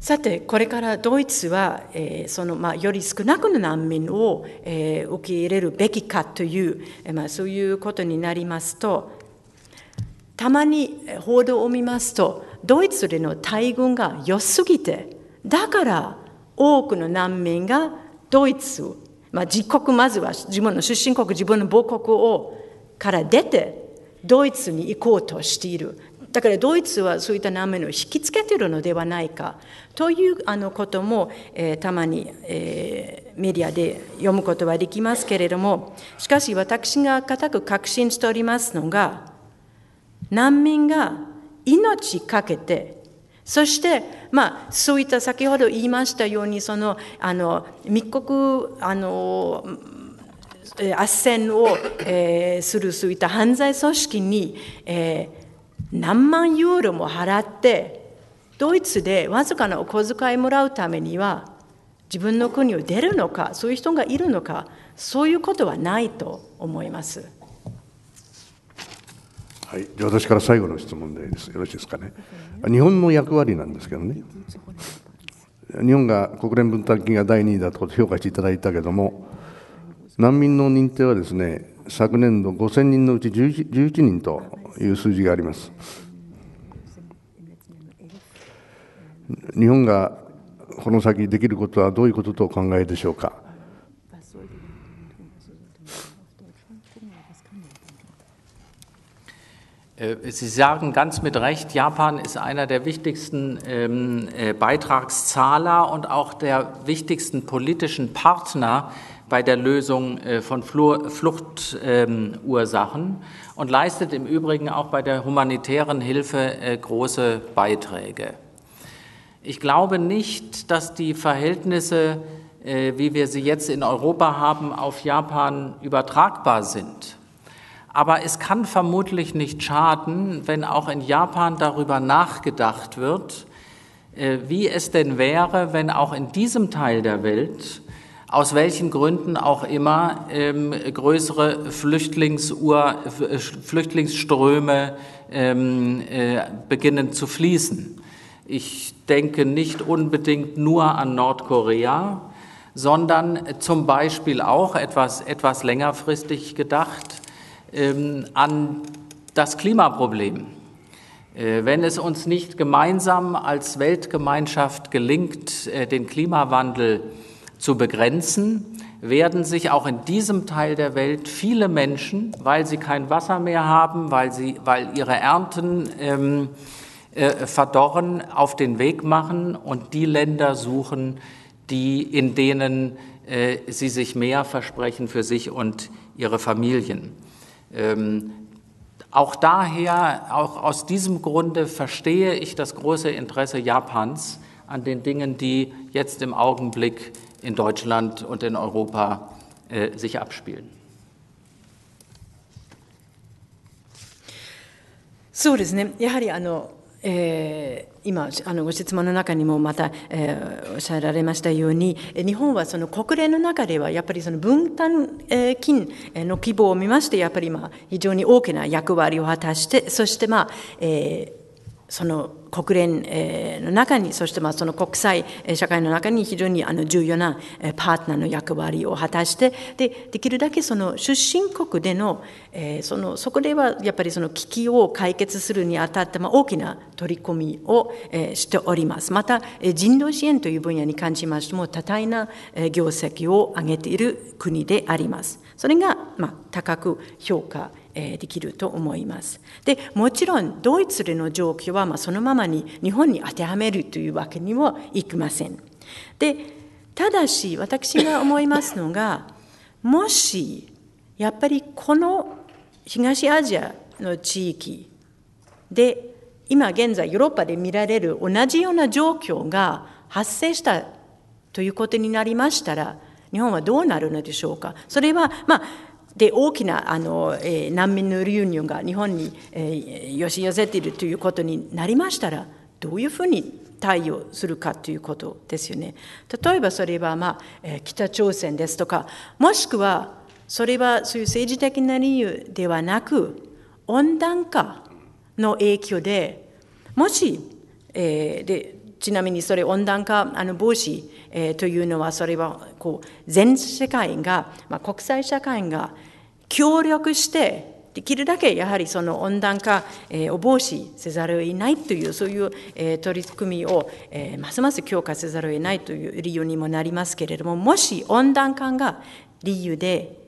さて、これからドイツは、えー、そのまあ、より少なくの難民を、えー、受け入れるべきかという、えー、まあ、そういうことになりますと、たまに報道を見ますと、ドイツでの大軍が良すぎて、だから多くの難民がドイツ、まあ、自国まずは自分の出身国自分の母国をから出てドイツに行こうとしているだからドイツはそういった難民を引きつけているのではないかというあのことも、えー、たまに、えー、メディアで読むことはできますけれどもしかし私が固く確信しておりますのが難民が命かけてそして、まあ、そういった先ほど言いましたようにそのあの密告あの斡旋を、えー、するそういった犯罪組織に、えー、何万ユーロも払ってドイツでわずかなお小遣いもらうためには自分の国を出るのかそういう人がいるのかそういうことはないと思います。はい、じゃあ私から最後の質問でよろしいですかね、日本の役割なんですけどね、日本が国連分担金が第2位だと評価していただいたけども、難民の認定はですね昨年度5000人のうち 11, 11人という数字があります。日本がこの先できることはどういうこととお考えでしょうか。Äh, sie sagen ganz mit Recht, Japan ist einer der wichtigsten ähm, äh, Beitragszahler und auch der wichtigsten politischen Partner bei der Lösung äh, von Fluchtursachen ähm, und leistet im Übrigen auch bei der humanitären Hilfe äh, große Beiträge. Ich glaube nicht, dass die Verhältnisse, äh, wie wir sie jetzt in Europa haben, auf Japan übertragbar sind. Aber es kann vermutlich nicht schaden, wenn auch in Japan darüber nachgedacht wird, äh, wie es denn wäre, wenn auch in diesem Teil der Welt, aus welchen Gründen auch immer, ähm, größere Flüchtlingsur, äh, Flüchtlingsströme ähm, äh, beginnen zu fließen. Ich denke nicht unbedingt nur an Nordkorea, sondern zum Beispiel auch etwas, etwas längerfristig gedacht ähm, an das Klimaproblem. Äh, wenn es uns nicht gemeinsam als Weltgemeinschaft gelingt, äh, den Klimawandel zu begrenzen, werden sich auch in diesem Teil der Welt viele Menschen, weil sie kein Wasser mehr haben, weil, sie, weil ihre Ernten ähm, äh, verdorren, auf den Weg machen und die Länder suchen, die, in denen äh, sie sich mehr versprechen für sich und ihre Familien. Ähm, auch daher, auch aus diesem Grunde verstehe ich das große Interesse Japans an den Dingen, die jetzt im Augenblick in Deutschland und in Europa äh, sich abspielen. So, das ist ですね。やはりあのえー、今あのご質問の中にもまた、えー、おっしゃられましたように日本はその国連の中ではやっぱりその分担、えー、金の規模を見ましてやっぱりまあ非常に大きな役割を果たしてそしてまあ、えー、その国連の中に、そしてまあその国際社会の中に非常にあの重要なパートナーの役割を果たして、でできるだけその出身国での、えー、そのそこではやっぱりその危機を解決するにあたって、ま大きな取り組みを、えしております。また、人道支援という分野に関しましても、多大な業績を上げている国であります。それが、まあ、高く評価できると思います。でもちろんドイツでの状況はまそのままに日本に当てはめるというわけにもいきません。でただし私が思いますのが もしやっぱりこの東アジアの地域で今現在ヨーロッパで見られる同じような状況が発生したということになりましたら日本はどうなるのでしょうかそれはまあで大きなあの、えー、難民の流入が日本に、えー、寄せ寄せているということになりましたらどういうふうに対応するかということですよね。例えばそれは、まあえー、北朝鮮ですとかもしくはそれはそういう政治的な理由ではなく温暖化の影響でもし、えー、でちなみにそれ温暖化あの防止、えー、というのはそれはこう全世界が、まあ、国際社会が協力して、できるだけやはりその温暖化を防止せざるを得ないという、そういう取り組みをますます強化せざるを得ないという理由にもなりますけれども、もし温暖化が理由で、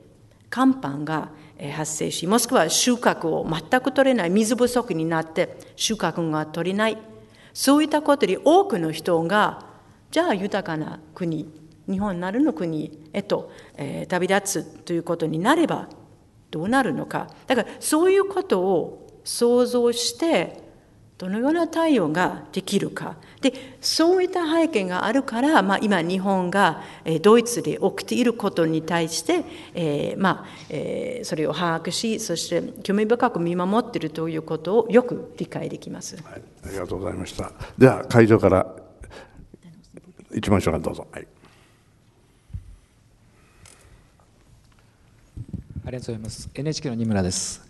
乾板が発生し、もしくは収穫を全く取れない、水不足になって収穫が取れない、そういったことで多くの人が、じゃあ豊かな国、日本なるの国へと、え旅立つということになれば、どうなるのかだからそういうことを想像してどのような対応ができるかでそういった背景があるから、まあ、今日本がドイツで起きていることに対して、えー、まあえー、それを把握しそして興味深く見守っているということをよく理解できます、はい、ありがとうございましたでは会場から一番下からどうぞ。はいありがとうございます NHK の二村です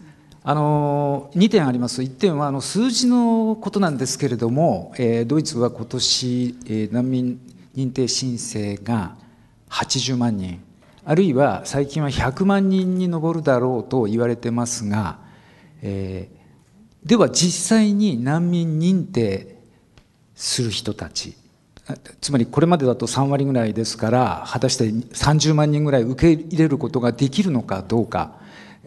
あの2点あります1点はあの数字のことなんですけれども、えー、ドイツは今年、えー、難民認定申請が80万人あるいは最近は100万人に上るだろうと言われてますが、えー、では実際に難民認定する人たちつまりこれまでだと3割ぐらいですから果たして30万人ぐらい受け入れることができるのかどうか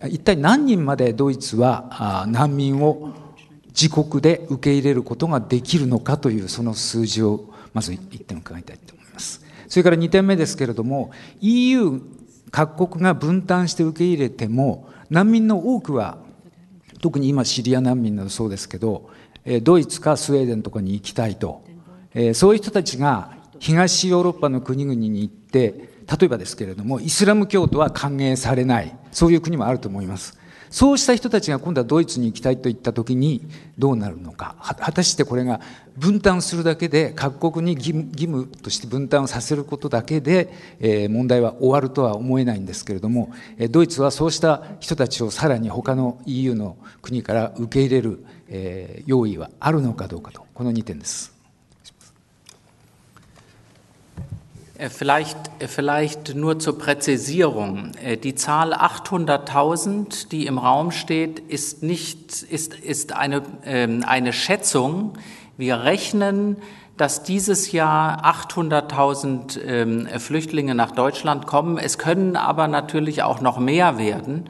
一体何人までドイツは難民を自国で受け入れることができるのかというその数字をまず1点伺いたいと思います。それから2点目ですけれども EU 各国が分担して受け入れても難民の多くは特に今シリア難民などそうですけどドイツかスウェーデンとかに行きたいとえそういう人たちが東ヨーロッパの国々に行って例えばですけれどもイスラム教徒は歓迎されないそういう国もあると思いますそうした人たちが今度はドイツに行きたいといった時にどうなるのか果たしてこれが分担するだけで各国に義務として分担をさせることだけで、えー、問題は終わるとは思えないんですけれどもドイツはそうした人たちをさらに他の EU の国から受け入れる、えー、用意はあるのかどうかとこの2点です。Äh, vielleicht, äh, vielleicht nur zur Präzisierung. Äh, die Zahl 800.000, die im Raum steht, ist, nicht, ist, ist eine, ähm, eine Schätzung. Wir rechnen, dass dieses Jahr 800.000 ähm, Flüchtlinge nach Deutschland kommen. Es können aber natürlich auch noch mehr werden.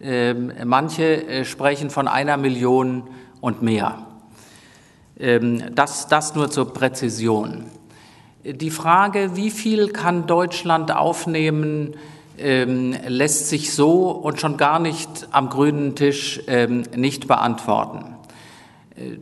Ähm, manche sprechen von einer Million und mehr. Das, das nur zur Präzision. Die Frage, wie viel kann Deutschland aufnehmen, ähm, lässt sich so und schon gar nicht am grünen Tisch ähm, nicht beantworten.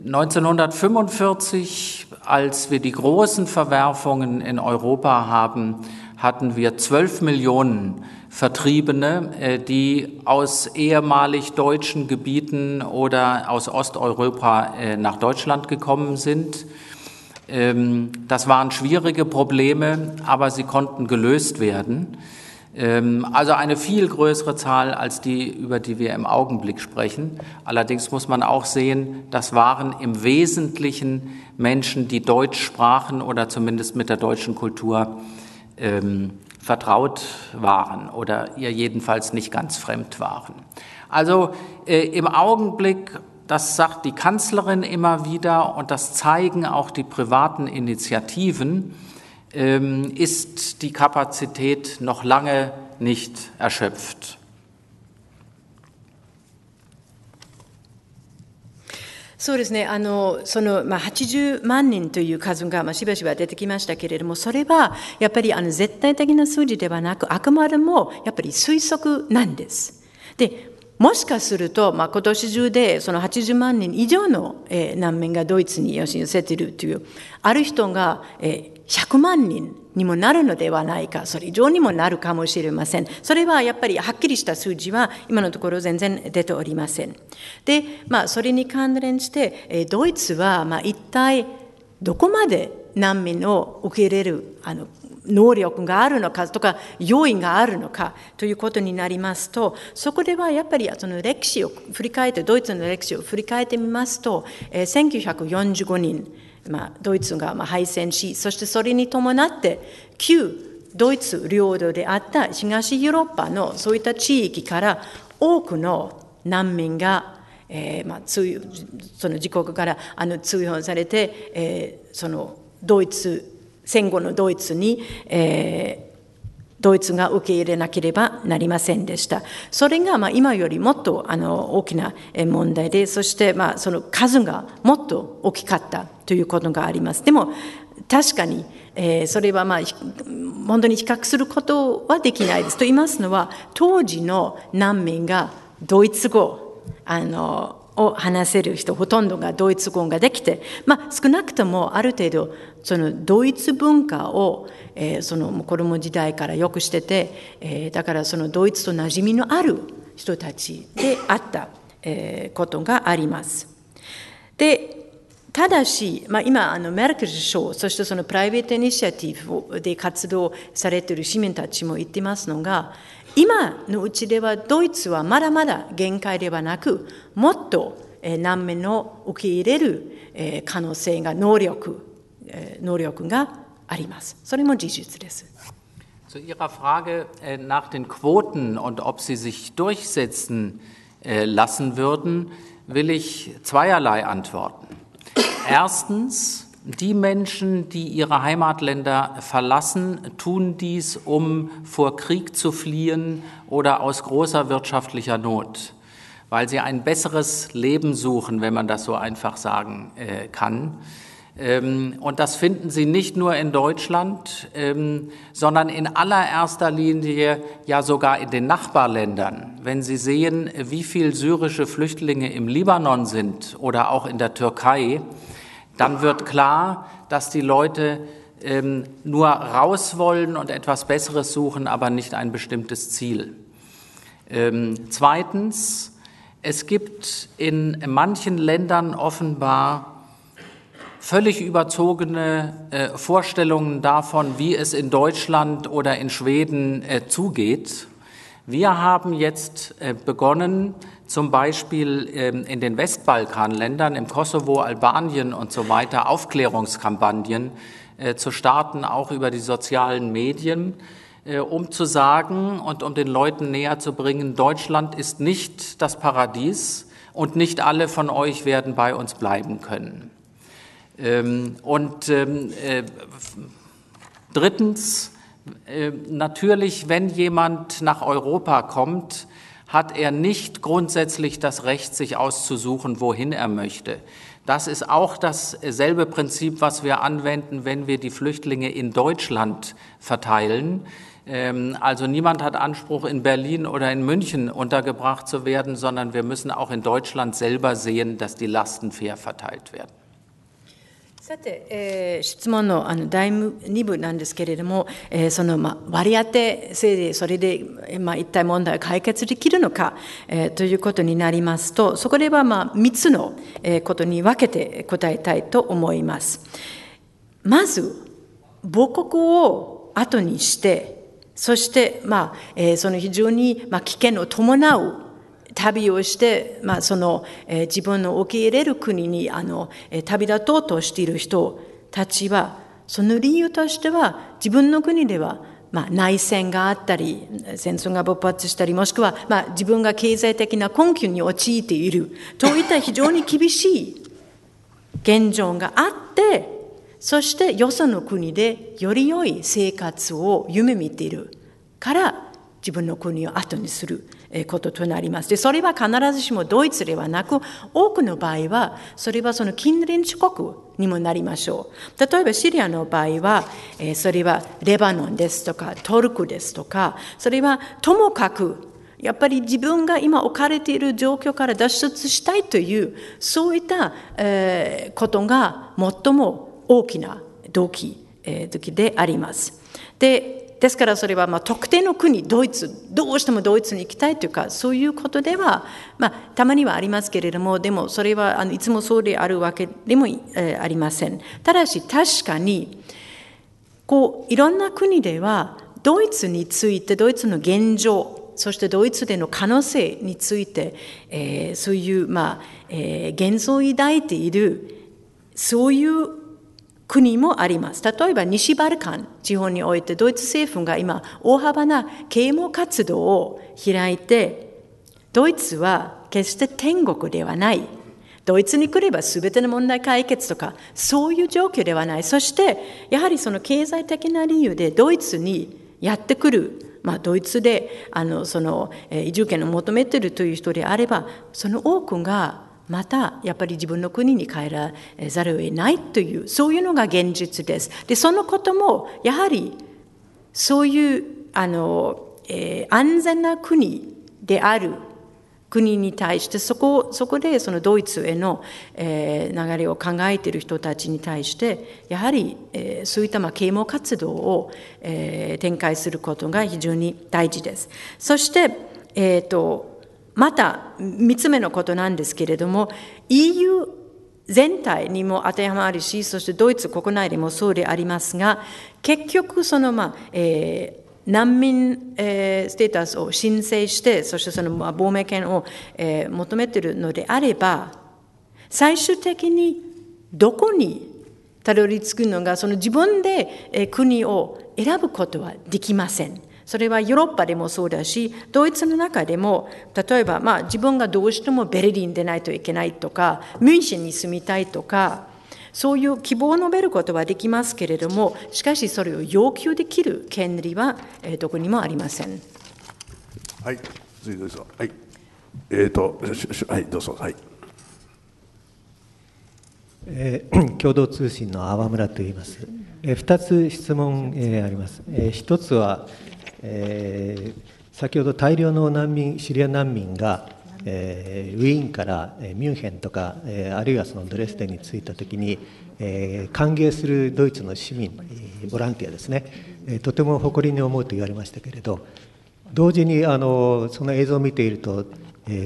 1945, äh, als wir die großen Verwerfungen in Europa haben, hatten wir 12 Millionen Vertriebene, äh, die aus ehemalig deutschen Gebieten oder aus Osteuropa äh, nach Deutschland gekommen sind. Ähm, das waren schwierige Probleme, aber sie konnten gelöst werden. Ähm, also eine viel größere Zahl als die, über die wir im Augenblick sprechen. Allerdings muss man auch sehen, das waren im Wesentlichen Menschen, die Deutsch sprachen oder zumindest mit der deutschen Kultur ähm, vertraut waren oder ihr jedenfalls nicht ganz fremd waren. Also äh, im Augenblick das sagt die Kanzlerin immer wieder und das zeigen auch die privaten Initiativen, ähm, ist die Kapazität noch lange nicht erschöpft. erschöpft. そうですねあのそのまあ、80万人という数がまあしばしば出てきましたけれども、それはやっぱりあの絶対的な数字ではなく、あくまでもやっぱり推測なんです。でもしかすると、まあ、今年中でその80万人以上の、難民がドイツに寄せているという、ある人が、100万人にもなるのではないか、それ以上にもなるかもしれません。それはやっぱりはっきりした数字は今のところ全然出ておりません。で、まあ、それに関連して、ドイツは、まあ、一体どこまで難民を受け入れるあの能力があるのかとか要因があるのかということになりますとそこではやっぱりその歴史を振り返ってドイツの歴史を振り返ってみますと、え1945年、まあ、ドイツがまあ敗戦しそしてそれに伴って旧ドイツ領土であった東ヨーロッパのそういった地域から多くの難民がえーまあ、その自国からあの通報されて、えー、そのドイツ戦後のドイツに、えードイツが受け入れなければなりませんでした。それがまあ今よりもっとあの大きな問題で、そしてまあその数がもっと大きかったということがあります。でも確かに、えー、それはまあ本当に比較することはできないです。と言いますのは当時の難民がドイツ語あのを話せる人ほとんどがドイツ語ができて、まあ、少なくともある程度そのドイツ文化を、えー、その子供時代からよくしてて、えー、だからそのドイツと馴染みのある人たちであった、えー、ことがあります。でただし、まあ、今あの、メルケル首相、そしてそのプライベートイニシアティブで活動されている市民たちも言ってますのが、今のうちではドイツはまだまだ限界ではなく、もっと難民を受け入れる可能性が、能力能力があります。それも事実です。Zu Ihrer Frage äh, nach den Quoten und ob sie sich durchsetzen äh, lassen würden, will ich zweierlei antworten. Erstens, die Menschen, die ihre Heimatländer verlassen, tun dies, um vor Krieg zu fliehen oder aus großer wirtschaftlicher Not, weil sie ein besseres Leben suchen, wenn man das so einfach sagen äh, kann. Ähm, und das finden Sie nicht nur in Deutschland, ähm, sondern in allererster Linie ja sogar in den Nachbarländern. Wenn Sie sehen, wie viele syrische Flüchtlinge im Libanon sind oder auch in der Türkei, dann wird klar, dass die Leute ähm, nur raus wollen und etwas Besseres suchen, aber nicht ein bestimmtes Ziel. Zweitens, es gibt in manchen Ländern offenbar völlig überzogene äh, Vorstellungen davon, wie es in Deutschland oder in Schweden äh, zugeht. Wir haben jetzt äh, begonnen, zum Beispiel ähm, in den Westbalkanländern, im Kosovo, Albanien und so weiter, Aufklärungskampagnen äh, zu starten, auch über die sozialen Medien, äh, um zu sagen und um den Leuten näher zu bringen, Deutschland ist nicht das Paradies und nicht alle von euch werden bei uns bleiben können. Ähm, und ähm, äh, drittens, äh, natürlich, wenn jemand nach Europa kommt, hat er nicht grundsätzlich das Recht, sich auszusuchen, wohin er möchte. Das ist auch dasselbe Prinzip, was wir anwenden, wenn wir die Flüchtlinge in Deutschland verteilen. Ähm, also niemand hat Anspruch, in Berlin oder in München untergebracht zu werden, sondern wir müssen auch in Deutschland selber sehen, dass die Lasten fair verteilt werden. さて、えー、質問のあの第2部なんですけれども、えー、その、ま、割り当て制でそれで、ま、一体問題を解決できるのか、えー、ということになりますとそこでは、ま、3つの、えことに分けて答えたいと思います。まず母国を後にしてそして、まあえその非常に、ま、危険を伴う旅をして、まあ、その、えー、自分の受け入れる国に、あの、えー、旅立とうとしている人たちは、その理由としては、自分の国では、まあ、内戦があったり、戦争が勃発したり、もしくは、まあ、自分が経済的な困窮に陥っている、といった非常に厳しい現状があって、そしてよその国でより良い生活を夢見ているから、自分の国を後にする。こととなります。で、それは必ずしもドイツではなく、多くの場合は、それはその近隣諸国にもなりましょう。例えばシリアの場合は、それはレバノンですとか、トルクですとか、それはともかくやっぱり自分が今置かれている状況から脱出したいという、そういった、えことが最も大きな動機、え時であります。で、ですからそれはま特定の国ドイツどうしてもドイツに行きたいというかそういうことでは、まあ、たまにはありますけれどもでもそれはあのいつもそうであるわけでも、えー、ありませんただし確かにこういろんな国ではドイツについてドイツの現状そしてドイツでの可能性について、えー、そういう、まあえー、現像を抱いているそういう国もあります。例えば西バルカン地方においてドイツ政府が今大幅な啓蒙活動を開いて、ドイツは決して天国ではない。ドイツに来れば全ての問題解決とか、そういう状況ではない。そして、やはりその経済的な理由でドイツにやってくる、まあ、ドイツであのその移住権を求めているという人であれば、その多くがまたやっぱり自分の国に帰らざるを得ないというそういうのが現実です。でそのこともやはりそういうあの、えー、安全な国である国に対してそこそこでそのドイツへの、えー、流れを考えている人たちに対してやはり、えー、そういったまあ啓蒙活動を、えー、展開することが非常に大事です。そして、えーと、とまた3つ目のことなんですけれども EU 全体にも当てはまるしそしてドイツ国内でもそうでありますが結局そのまあ、えー、難民、えー、ステータスを申請してそしてその、まあ、亡命権を、えー、求めているのであれば最終的にどこにたどり着くのがその自分で国を選ぶことはできません。それはヨーロッパでもそうだし、ドイツの中でも、例えば、まあ、自分がどうしてもベルリンでないといけないとか、ミュンシンに住みたいとか、そういう希望を述べることはできますけれども、しかしそれを要求できる権利は、えー、どこにもありません。はい、次どうぞ。はい。えっ、ー、と、はい、どうぞ。はい。えー、共同通信の粟村と言います。えー、2つ質問、えー、あります。えー、1つは、えー、先ほど大量の難民シリア難民が、えー、ウィーンからミュンヘンとか、えー、あるいはそのドレスデンに着いた時に、えー、歓迎するドイツの市民ボランティアですね、えー、とても誇りに思うと言われましたけれど同時にあのその映像を見ていると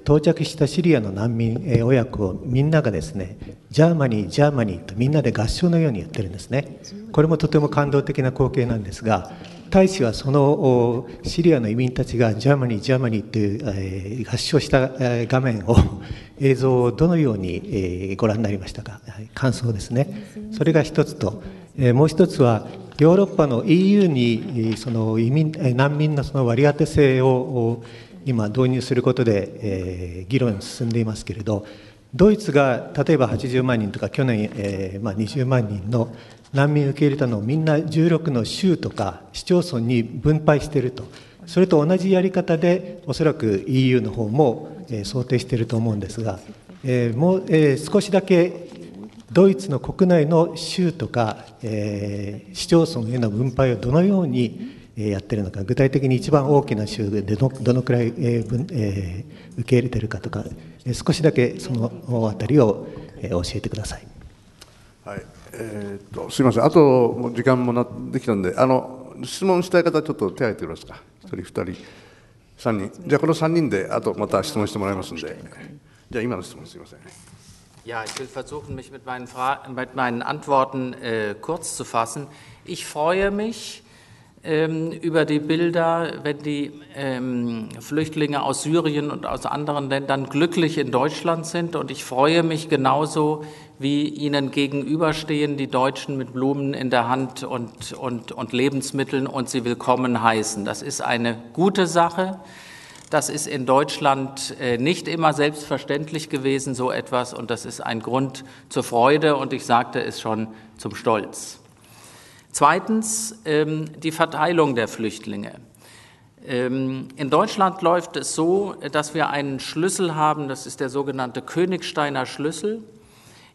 到着したシリアの難民親子をみんながですねジャーマニージャーマニーとみんなで合唱のようにやってるんですねこれもとても感動的な光景なんですが大使はそのシリアの移民たちがジャーマニー、ジャーマニーという、えー、した画面を、映像をどのように、えー、ご覧になりましたか、感想ですね、それが一つと、えー、もう一つは、ヨーロッパの EU にその移民難民のその割り当て制を今、導入することで、えー、議論進んでいますけれど、ドイツが例えば80万人とか、去年、えーまあ、20万人の難民受け入れたのをみんな16の州とか市町村に分配しているとそれと同じやり方でおそらく EU の方も、想定していると思うんですが、えー、もう、えー、少しだけドイツの国内の州とか、え市町村への分配をどのように、やっているのか具体的に一番大きな州でどのくらい、ええ受け入れているかとか、少しだけその辺りを、教えてください。はいえーと、とすみません、あと時間もなできたんで、あの質問したい方、ちょっと手を挙げてくださいか、1人、2人、3人、じゃあ、この3人で、あとまた質問してもらいますんで、じゃあ、今の質問、すみません。Ja, ich will versuchen, mich mit meinen, Fra mit meinen Antworten äh, kurz zu fassen. Ich freue mich ähm, über die Bilder, wenn die ähm, Flüchtlinge aus Syrien und aus anderen Ländern glücklich in Deutschland sind. Und ich freue mich genauso wie ihnen gegenüberstehen die Deutschen mit Blumen in der Hand und, und, und Lebensmitteln und sie willkommen heißen. Das ist eine gute Sache. Das ist in Deutschland äh, nicht immer selbstverständlich gewesen, so etwas, und das ist ein Grund zur Freude und ich sagte es schon zum Stolz. Zweitens ähm, die Verteilung der Flüchtlinge. Ähm, in Deutschland läuft es so, dass wir einen Schlüssel haben, das ist der sogenannte Königsteiner Schlüssel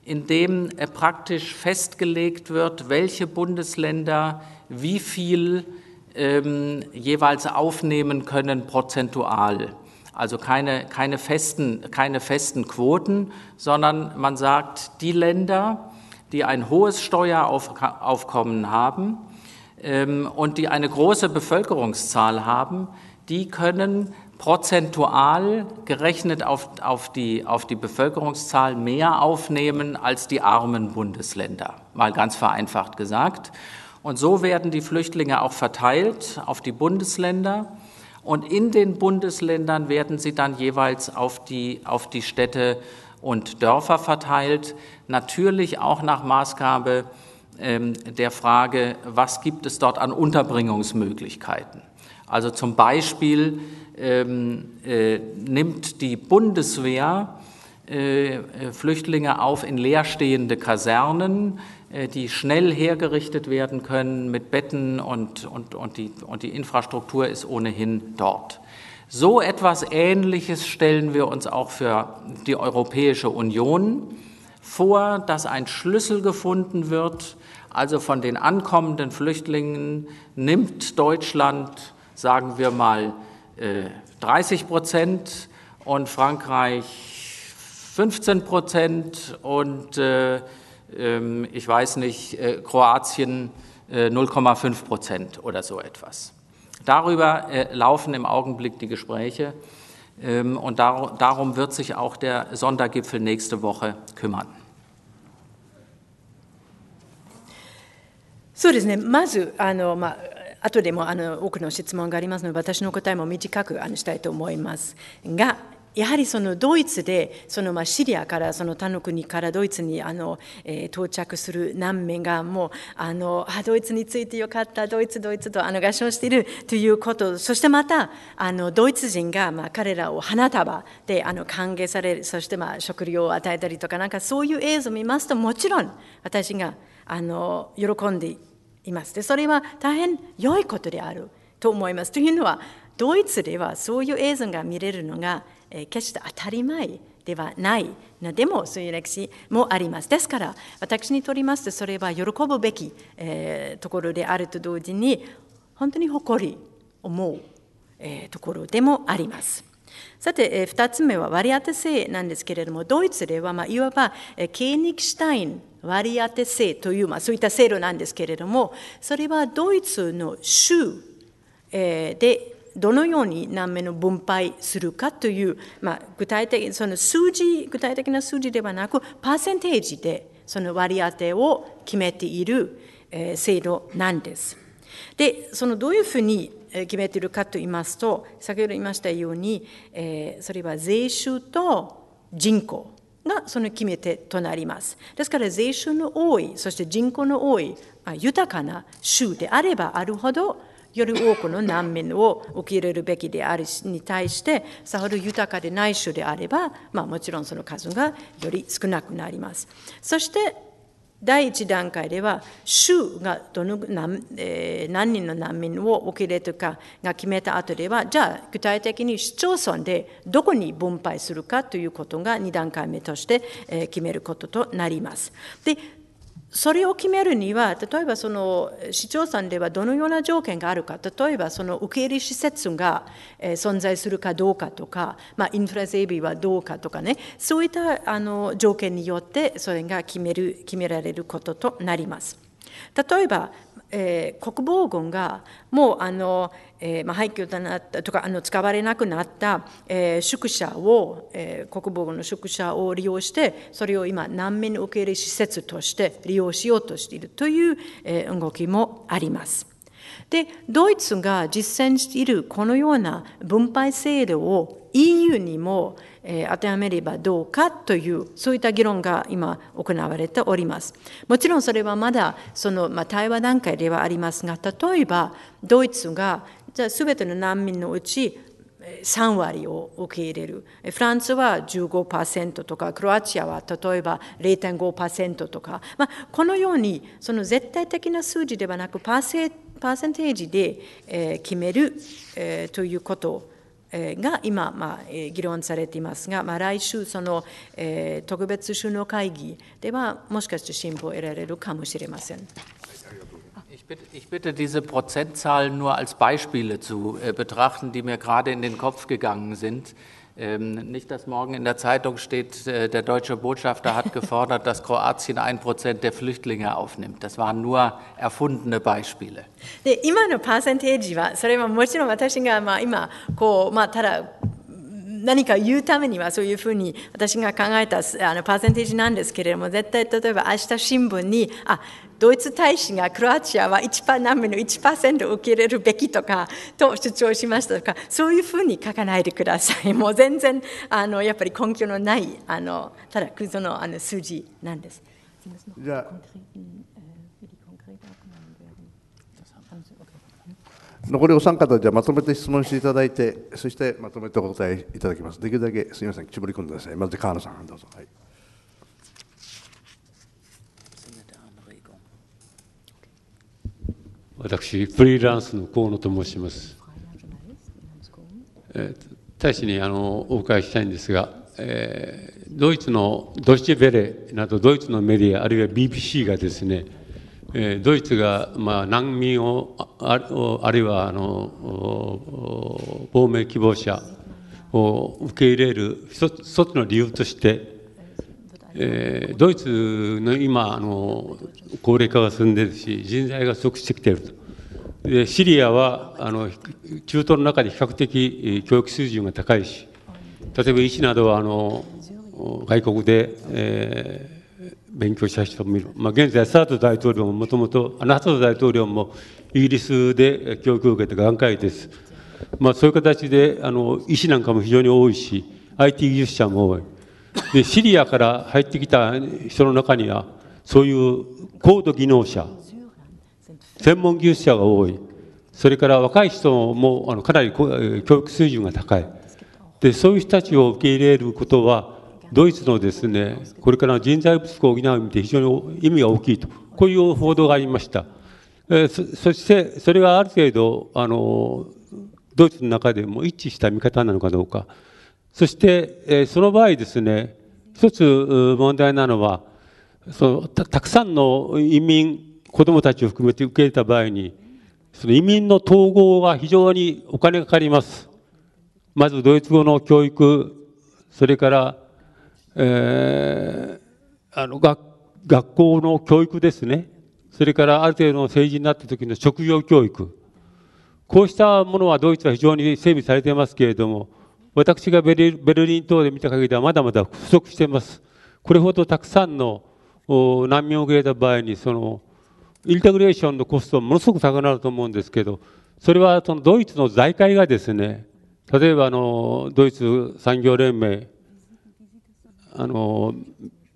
in dem äh, praktisch festgelegt wird, welche Bundesländer wie viel ähm, jeweils aufnehmen können prozentual. Also keine, keine, festen, keine festen Quoten, sondern man sagt, die Länder, die ein hohes Steueraufkommen haben ähm, und die eine große Bevölkerungszahl haben, die können prozentual gerechnet auf, auf, die, auf die Bevölkerungszahl mehr aufnehmen als die armen Bundesländer, mal ganz vereinfacht gesagt. Und so werden die Flüchtlinge auch verteilt auf die Bundesländer. Und in den Bundesländern werden sie dann jeweils auf die, auf die Städte und Dörfer verteilt. Natürlich auch nach Maßgabe ähm, der Frage, was gibt es dort an Unterbringungsmöglichkeiten. Also zum Beispiel ähm, äh, nimmt die Bundeswehr äh, äh, Flüchtlinge auf in leerstehende Kasernen, die schnell hergerichtet werden können mit Betten und, und, und, die, und die Infrastruktur ist ohnehin dort. So etwas Ähnliches stellen wir uns auch für die Europäische Union vor, dass ein Schlüssel gefunden wird, also von den ankommenden Flüchtlingen nimmt Deutschland, sagen wir mal, 30 äh, Prozent und Frankreich 15 Prozent und äh, ähm, ich weiß nicht, äh, Kroatien 0,5 Prozent oder so etwas. Darüber laufen im Augenblick die Gespräche ähm, und darum wird sich auch der Sondergipfel nächste Woche kümmern. So, そうですね、まずあの、まあ、後でもあの多くの質問がありますので、私の答えも短くあのしたいと思いますが、やはりそのドイツでそのまあシリアからその他の国からドイツにあの、えー、到着する難民がもうあのあドイツについてよかったドイツドイツとあの合唱しているということそしてまたあのドイツ人がまあ彼らを花束であの歓迎されそしてまあ食料を与えたりとかなんかそういう映像を見ますともちろん私があの喜んでいます。でそれは大変良いことであると思います。というのはドイツではそういう映像が見れるのが、えー、決して当たり前ではないなでもそういう歴史もありますですから私にとりますとそれは喜ぶべき、えー、ところであると同時に本当に誇り思う、えー、ところでもあります。さて、2つ目は割当制なんですけれども、ドイツでは、まあ、いわば、ケーニクシュタイン割当制という、まあ、そういった制度なんですけれども、それはドイツの州でどのように何名の分配するかという、まあ、具体的その数字、具体的な数字ではなく、パーセンテージでその割り当てを決めている制度なんです。で、そのどういうふうに決めているかと言いますと、先ほど言いましたように、えー、それは税収と人口がその決め手となります。ですから税収の多い、そして人口の多い、豊かな州であればあるほど、より多くの難民を受け入れるべきであるに対して、さほど豊かでない州であれば、まあ、もちろんその数がより少なくなります。そして第1段階では、州がどの何,、えー、何人の難民を受け入れるかが決めた後では、じゃあ具体的に市町村でどこに分配するかということが2段階目として、えー、決めることとなります。でそれを決めるには、例えばその市町村ではどのような条件があるか、例えばその受け入れ施設が存在するかどうかとか、まあ、インフラ整備はどうかとかね、そういったあの条件によって、それが決める決められることとなります。例えば、えー、国防軍がもうあの、えーまあ、廃墟となったとかあの使われなくなった、えー、宿舎を、えー、国防軍の宿舎を利用してそれを今難民受け入れ施設として利用しようとしているという、えー、動きもあります。でドイツが実践しているこのような分配制度を EU にも、当てはめればどうかというそういった議論が今行われております。もちろんそれはまだその、まあ、対話段階ではありますが例えばドイツがじゃあ全ての難民のうち3割を受け入れる。フランスは15%とか、クロアチアは例えば0.5%とか、まあ、このようにその絶対的な数字ではなくパーセンテージで、え決める、えということが今、まあ、議論されていますが、まあ、来週、その、えー、特別首脳会議では、もしかして進歩を得られるかもしれません。Ich e, e, e, bitte, ich bitte, diese Prozentzahlen nur als Beispiele zu äh, betrachten, die mir gerade in den Kopf gegangen sind. Ähm, nicht, dass morgen in der Zeitung steht, äh, der deutsche Botschafter hat gefordert, dass Kroatien ein Prozent der Flüchtlinge aufnimmt. Das waren nur erfundene Beispiele. で今のパーセンテージはそれはもちろん私がまあ今こうまあただ何か言うためにはそういうふうに私が考えたあのパーセンテージなんですけれども絶対例えば明日新聞にあドイツ大使がクロアチアは1パ難民の1%受け入れるべきとかと主張しましたとかそういうふうに書かないでください もう全然あのやっぱり根拠のないあのただクズのあの数字なんです。じゃ残りお三方じゃまとめて質問していただいてそしてまとめてお答えいただきますできるだけすみません絞り込んでくださいまず川野さんどうぞ。はい私、フリーランスの河野と申します。え大使にあのお伺いしたいんですが、えー、ドイツのドイチベレなどドイツのメディア、あるいは BBC がですね、えー、ドイツが、まあ、難民をあ、あるいはあの亡命希望者を受け入れる一つの理由として、えー、ドイツの今あの高齢化が進んでるし人材が不足してきているとでシリアはあの中東の中で比較的教育水準が高いし例えば医師などはあの外国で、えー、勉強した人もいる、まあ、現在サード大統領ももともとあのハト大統領もイギリスで教育を受けて眼科医です、まあ、そういう形であの医師なんかも非常に多いし IT 技術者も多い。でシリアから入ってきた人の中にはそういう高度技能者専門技術者が多いそれから若い人もあのかなり教育水準が高いでそういう人たちを受け入れることはドイツのですねこれからの人材不足を補う意味で非常に意味が大きいとこういう報道がありました。えそそしてそれがある程度あのドイツの中でも一致した見方なのかどうかそして、えー、その場合ですね、一つ問題なのは、そのたたくさんの移民、子どもたちを含めて受け入れた場合に、その移民の統合は非常にお金がかかります。まずドイツ語の教育、それから、えー、あの学学校の教育ですね、それからある程度の成人になった時の職業教育、こうしたものはドイツは非常に整備されていますけれども、私がベルリン等で見た限りではまだまだ不足しています。これほどたくさんの難民を受け入れた場合にそのインテグレーションのコストものすごく高くなると思うんですけどそれはそのドイツの財界がですね例えばあのドイツ産業連盟あの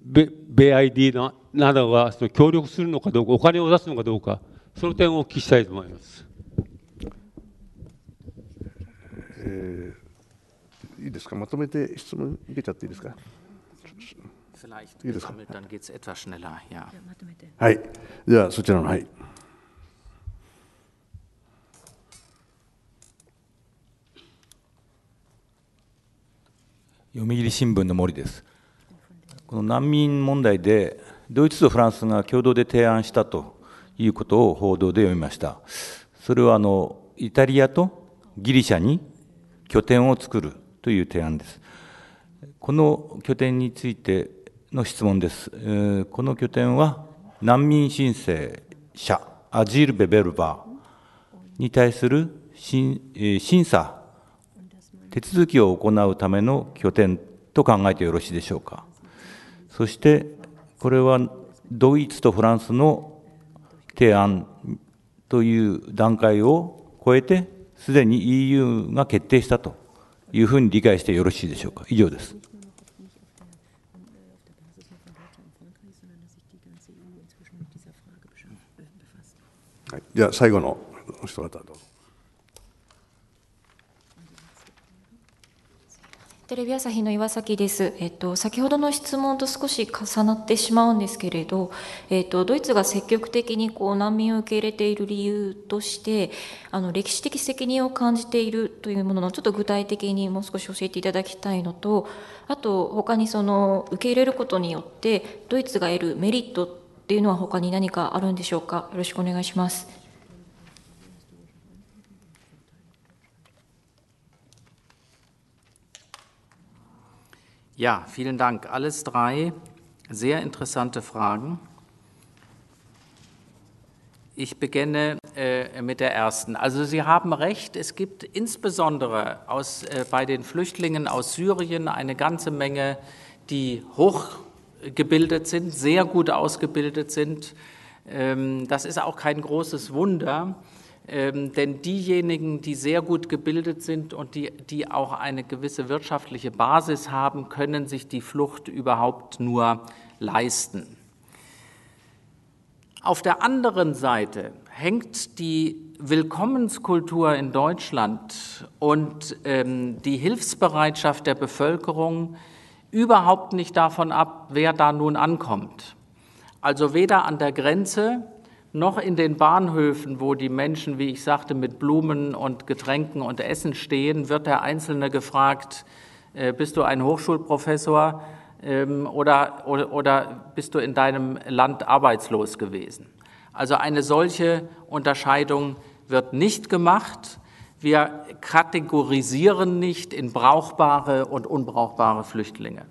米 ID などがその協力するのかどうかお金を出すのかどうかその点をお聞きしたいと思います。えーいいですか、まとめて質問受けちゃっていいですか。いいですか。はい、じゃあそちらのはい。読売新聞の森です。この難民問題でドイツとフランスが共同で提案したということを報道で読みました。それはあのイタリアとギリシャに拠点を作るという提案です。この拠点についての質問です。この拠点は難民申請者、アジール・ベベルバーに対する審査、手続きを行うための拠点と考えてよろしいでしょうか。そして、これはドイツとフランスの提案という段階を超えて、すでに EU が決定したというふうに理解してよろしいでしょうか。以上です。はい、じゃあ最後の人方どうぞ。テレビ朝日の岩崎です。えっと、先ほどの質問と少し重なってしまうんですけれど、えっと、ドイツが積極的にこう難民を受け入れている理由として、あの、歴史的責任を感じているというものの、ちょっと具体的にもう少し教えていただきたいのと、あと、他にその、受け入れることによって、ドイツが得るメリットっていうのは他に何かあるんでしょうかよろしくお願いします。Ja, vielen Dank. Alles drei sehr interessante Fragen. Ich beginne äh, mit der ersten. Also Sie haben recht, es gibt insbesondere aus, äh, bei den Flüchtlingen aus Syrien eine ganze Menge, die hochgebildet sind, sehr gut ausgebildet sind. Ähm, das ist auch kein großes Wunder. Ähm, denn diejenigen, die sehr gut gebildet sind und die, die auch eine gewisse wirtschaftliche Basis haben, können sich die Flucht überhaupt nur leisten. Auf der anderen Seite hängt die Willkommenskultur in Deutschland und ähm, die Hilfsbereitschaft der Bevölkerung überhaupt nicht davon ab, wer da nun ankommt. Also weder an der Grenze noch in den Bahnhöfen, wo die Menschen, wie ich sagte, mit Blumen und Getränken und Essen stehen, wird der Einzelne gefragt, äh, bist du ein Hochschulprofessor ähm, oder, oder, oder bist du in deinem Land arbeitslos gewesen? Also eine solche Unterscheidung wird nicht gemacht. Wir kategorisieren nicht in brauchbare und unbrauchbare Flüchtlinge.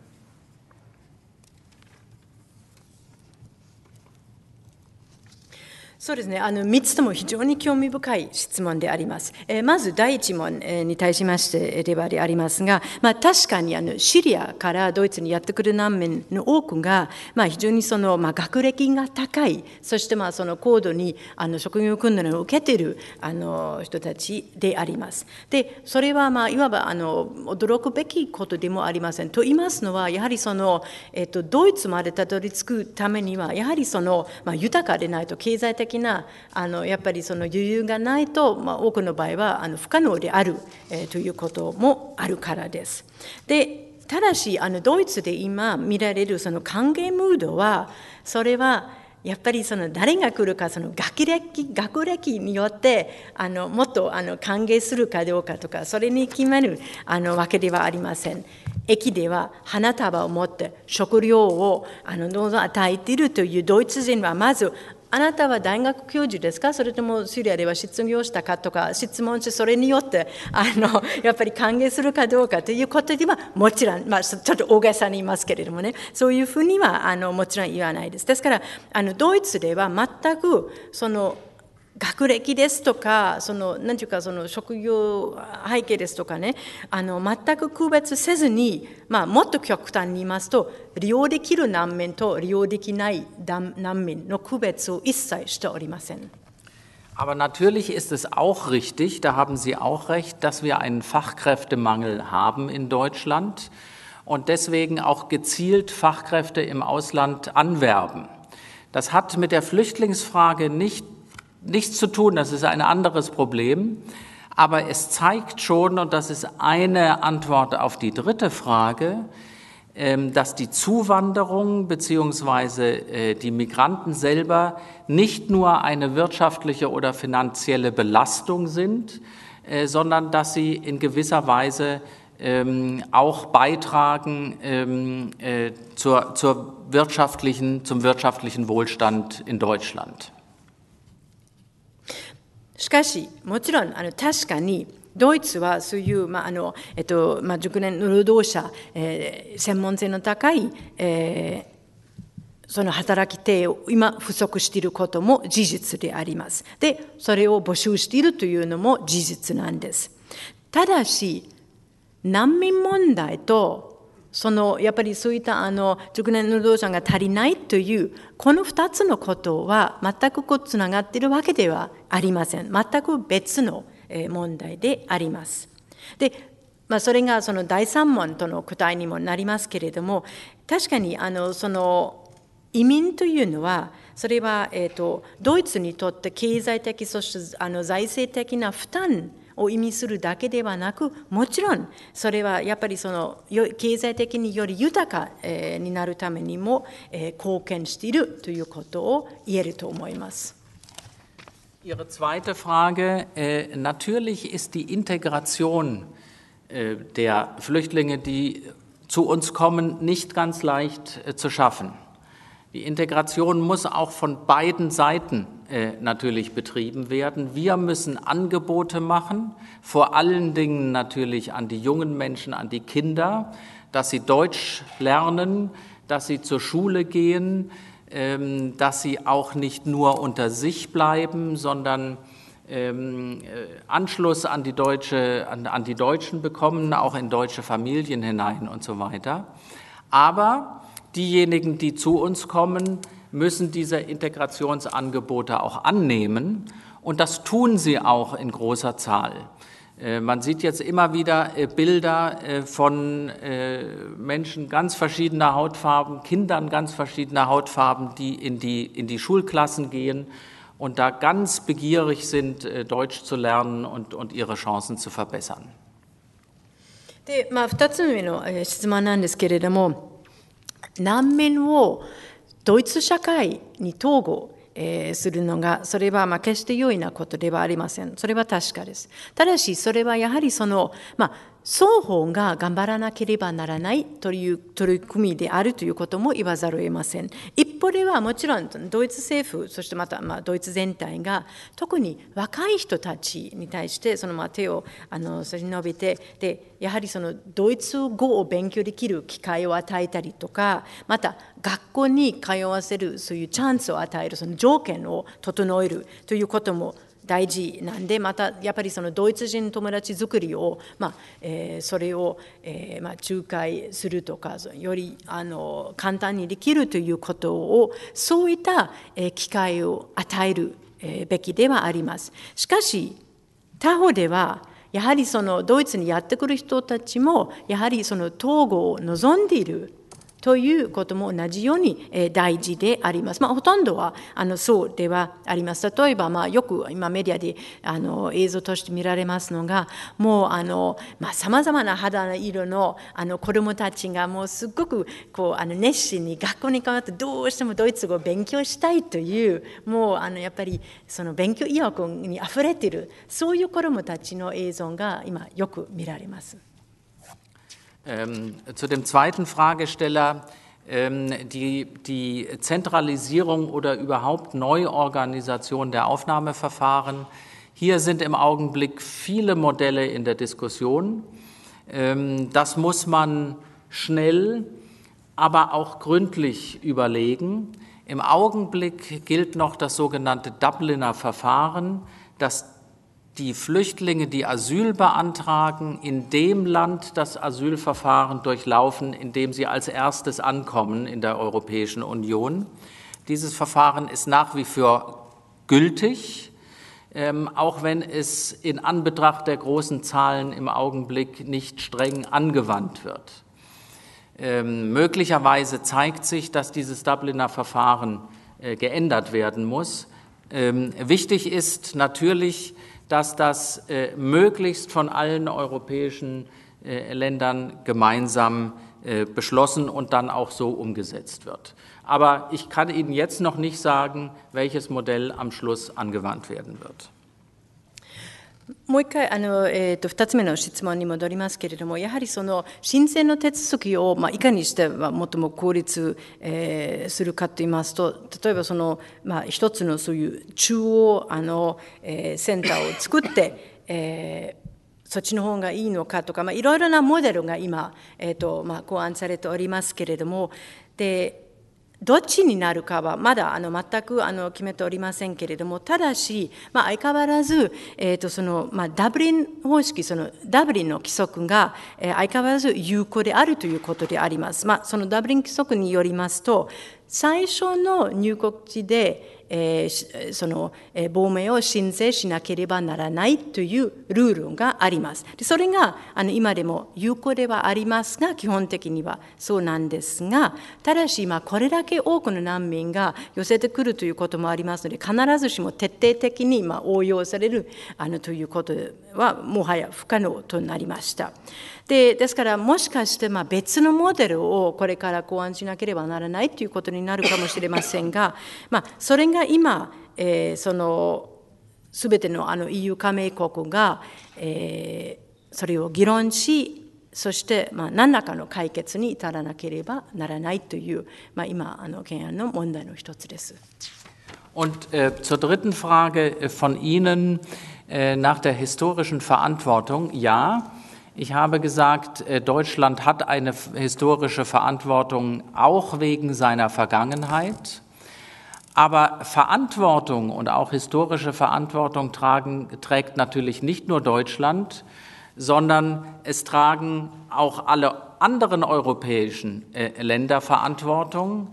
そうですねあの3つとも非常に興味深い質問であります。えー、まず第1問に対しましてではありますが、まあ、確かにあのシリアからドイツにやってくる難民の多くが、まあ、非常にその、まあ、学歴が高いそしてまあその高度にあの職業訓練を受けているあの人たちであります。でそれはまあいわばあの驚くべきことでもありません。と言いますのはやはりその、えっと、ドイツまでたどり着くためにはやはりその、まあ、豊かでないと経済的なあのやっぱりその余裕がないと、まあ、多くの場合はあの不可能である、えー、ということもあるからです。でただしあのドイツで今見られるその歓迎ムードはそれはやっぱりその誰が来るかその学歴学歴によってあのもっとあの歓迎するかどうかとかそれに決まるあのわけではありません。駅では花束を持って食料をあのどんどん与えているというドイツ人はまずあなたは大学教授ですかそれともシリアでは失業したかとか質問してそれによってあのやっぱり歓迎するかどうかということではもちろん、まあ、ちょっと大げさに言いますけれどもねそういうふうにはあのもちろん言わないです。ですからあのドイツでは全くその学歴ですとかその何ていうかその職業背景ですとかねあの全く区別せずに、まあ、もっと極端に言いますと利用できる難民と利用できない難民の区別を一切しておりません。Aber natürlich ist es auch richtig, da haben Sie auch recht, dass wir einen Fachkräftemangel haben in Deutschland und deswegen auch gezielt Fachkräfte im Ausland anwerben. Das hat mit der Flüchtlingsfrage nicht nichts zu tun, das ist ein anderes Problem. Aber es zeigt schon, und das ist eine Antwort auf die dritte Frage, ähm, dass die Zuwanderung beziehungsweise äh, die Migranten selber nicht nur eine wirtschaftliche oder finanzielle Belastung sind, äh, sondern dass sie in gewisser Weise ähm, auch beitragen ähm, äh, zur, zur wirtschaftlichen, zum wirtschaftlichen Wohlstand in Deutschland. しかし、もちろんあの確かにドイツはそういう、まああのえっとまあ、熟年労働者、えー、専門性の高い、えー、その働き手を今不足していることも事実であります。で、それを募集しているというのも事実なんです。ただし、難民問題とそのやっぱりそういったあの熟年労働者が足りないというこの2つのことは全くこうつながっているわけではありません全く別の問題であります。でまあ、それがその第3問との答えにもなりますけれども確かにあのその移民というのはそれは、えーと、ドイツにとって経済的そしてあの財政的な負担を意味するだけではなくもちろんそれはやっぱりその経済的により豊かになるためにも貢献しているということを言えると思います。Ihre zweite Frage. Äh, natürlich ist die Integration äh, der Flüchtlinge, die zu uns kommen, nicht ganz leicht äh, zu schaffen. Die Integration muss auch von beiden Seiten äh, natürlich betrieben werden. Wir müssen Angebote machen, vor allen Dingen natürlich an die jungen Menschen, an die Kinder, dass sie Deutsch lernen, dass sie zur Schule gehen, ähm, dass sie auch nicht nur unter sich bleiben, sondern ähm, äh, Anschluss an die, Deutsche, an, an die Deutschen bekommen, auch in deutsche Familien hinein und so weiter. Aber diejenigen, die zu uns kommen, müssen diese Integrationsangebote auch annehmen. Und das tun sie auch in großer Zahl. Äh, man sieht jetzt immer wieder äh, Bilder äh, von Menschen ganz verschiedener Hautfarben, Kindern ganz verschiedener Hautfarben, die in die, in die Schulklassen gehen und da ganz begierig sind, Deutsch zu lernen und, und ihre Chancen zu verbessern. でまあ、2つ目の質問なんですけれども難民をドイツ社会に統合するのが、それはま決して容易なことではありません。それは確かです。ただし、それはやはりその、まあ、双方が頑張らなければならないという取り組みであるということも言わざるを得ません。一方ではもちろんドイツ政府、そしてまたまあドイツ全体が特に若い人たちに対してそのまあ手をあの差し伸べてで、やはりそのドイツ語を勉強できる機会を与えたりとか、また学校に通わせるそういうチャンスを与えるその条件を整えるということも大事なんでまたやっぱりそのドイツ人友達作りを、まあえー、それを、えーまあ、仲介するとかよりあの簡単にできるということをそういった、えー、機会を与える、えー、べきではあります。しかし他方ではやはりそのドイツにやってくる人たちもやはりその統合を望んでいるということも同じように大事であります。まあ、ほとんどはあのそうではあります。例えば、まあ、よく今メディアであの映像として見られますのが、もうあの、まあ、様々な肌の色のあの子供たちがもうすごくこうあの熱心に学校に変わってどうしてもドイツ語を勉強したいという、もうあのやっぱりその勉強意欲にあふれている、そういう子供たちの映像が今よく見られます。Ähm, zu dem zweiten Fragesteller, ähm, die, die Zentralisierung oder überhaupt Neuorganisation der Aufnahmeverfahren. Hier sind im Augenblick viele Modelle in der Diskussion. Ähm, das muss man schnell, aber auch gründlich überlegen. Im Augenblick gilt noch das sogenannte Dubliner Verfahren, das die Flüchtlinge, die Asyl beantragen, in dem Land das Asylverfahren durchlaufen, in dem sie als erstes ankommen in der Europäischen Union. Dieses Verfahren ist nach wie vor gültig, ähm, auch wenn es in Anbetracht der großen Zahlen im Augenblick nicht streng angewandt wird. Ähm, möglicherweise zeigt sich, dass dieses Dubliner Verfahren äh, geändert werden muss. Ähm, wichtig ist natürlich, dass das äh, möglichst von allen europäischen äh, Ländern gemeinsam äh, beschlossen und dann auch so umgesetzt wird. Aber ich kann Ihnen jetzt noch nicht sagen, welches Modell am Schluss angewandt werden wird. もう一回あの、えーと、2つ目の質問に戻りますけれども、やはりその申請の手続きを、まあ、いかにしては最も効率、えー、するかといいますと、例えばその、まあ、一つのそういう中央あの、えー、センターを作って、えーそっちの方がいいのかとか、まあ、いろいろなモデルが今、えーとまあ、考案されておりますけれどもでどっちになるかはまだあの全くあの決めておりませんけれども、ただし、まあ、相変わらず、えーとそのまあ、ダブリン方式、そのダブリンの規則が、えー、相変わらず有効であるということであります。まあ、そのダブリン規則によりますと、最初の入国地で、えー、その、えー、亡命を申請しなければならないというルールがあります。でそれがあの今でも有効ではありますが基本的にはそうなんですがただし今これだけ多くの難民が寄せてくるということもありますので必ずしも徹底的に今応用されるあのということはもはや不可能となりました。でですからもしかしてま別のモデルをこれから考案しなければならないということになるかもしれませんが、まあ、それが今、えー、その全てのあの EU 加盟国が、えー、それを議論しそしてま何らかの解決に至らなければならないという、まあ、今あの懸案の問題の一つです。Und äh, zur dritten Frage von Ihnen äh, nach der historischen Verantwortung. Ja, Ich habe gesagt, äh, Deutschland hat eine historische Verantwortung auch wegen seiner Vergangenheit. Aber Verantwortung und auch historische Verantwortung tragen, trägt natürlich nicht nur Deutschland, sondern es tragen auch alle anderen europäischen äh, Länder Verantwortung,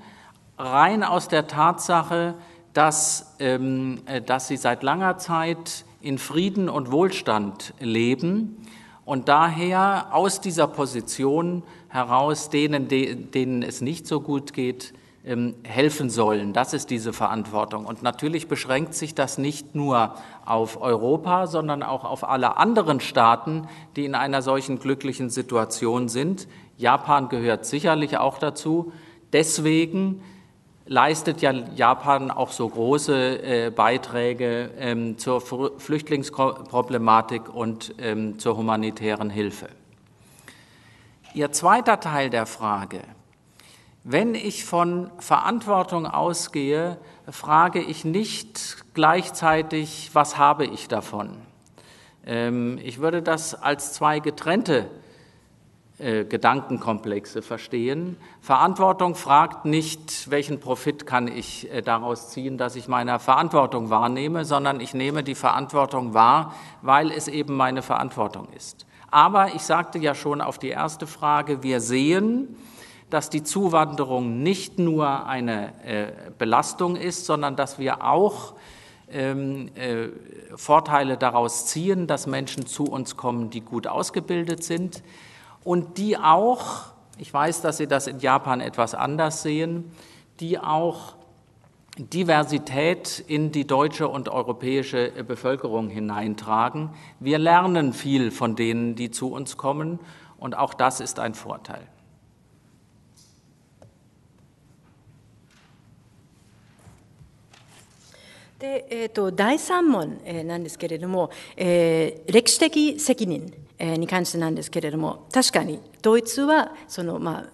rein aus der Tatsache, dass, ähm, äh, dass sie seit langer Zeit in Frieden und Wohlstand leben und daher aus dieser Position heraus denen, denen es nicht so gut geht, ähm, helfen sollen. Das ist diese Verantwortung. Und natürlich beschränkt sich das nicht nur auf Europa, sondern auch auf alle anderen Staaten, die in einer solchen glücklichen Situation sind. Japan gehört sicherlich auch dazu. Deswegen leistet ja Japan auch so große äh, Beiträge ähm, zur Fr Flüchtlingsproblematik und ähm, zur humanitären Hilfe. Ihr zweiter Teil der Frage. Wenn ich von Verantwortung ausgehe, frage ich nicht gleichzeitig, was habe ich davon? Ähm, ich würde das als zwei getrennte äh, Gedankenkomplexe verstehen. Verantwortung fragt nicht, welchen Profit kann ich äh, daraus ziehen, dass ich meiner Verantwortung wahrnehme, sondern ich nehme die Verantwortung wahr, weil es eben meine Verantwortung ist. Aber ich sagte ja schon auf die erste Frage, wir sehen, dass die Zuwanderung nicht nur eine äh, Belastung ist, sondern dass wir auch ähm, äh, Vorteile daraus ziehen, dass Menschen zu uns kommen, die gut ausgebildet sind, und die auch, ich weiß, dass Sie das in Japan etwas anders sehen, die auch Diversität in die deutsche und europäische äh, Bevölkerung hineintragen. Wir lernen viel von denen, die zu uns kommen, und auch das ist ein Vorteil. でえー、と第3問、えー、なんですけれども、えー、歴史的責任。に関してなんですけれども確かにドイツはその、まあ、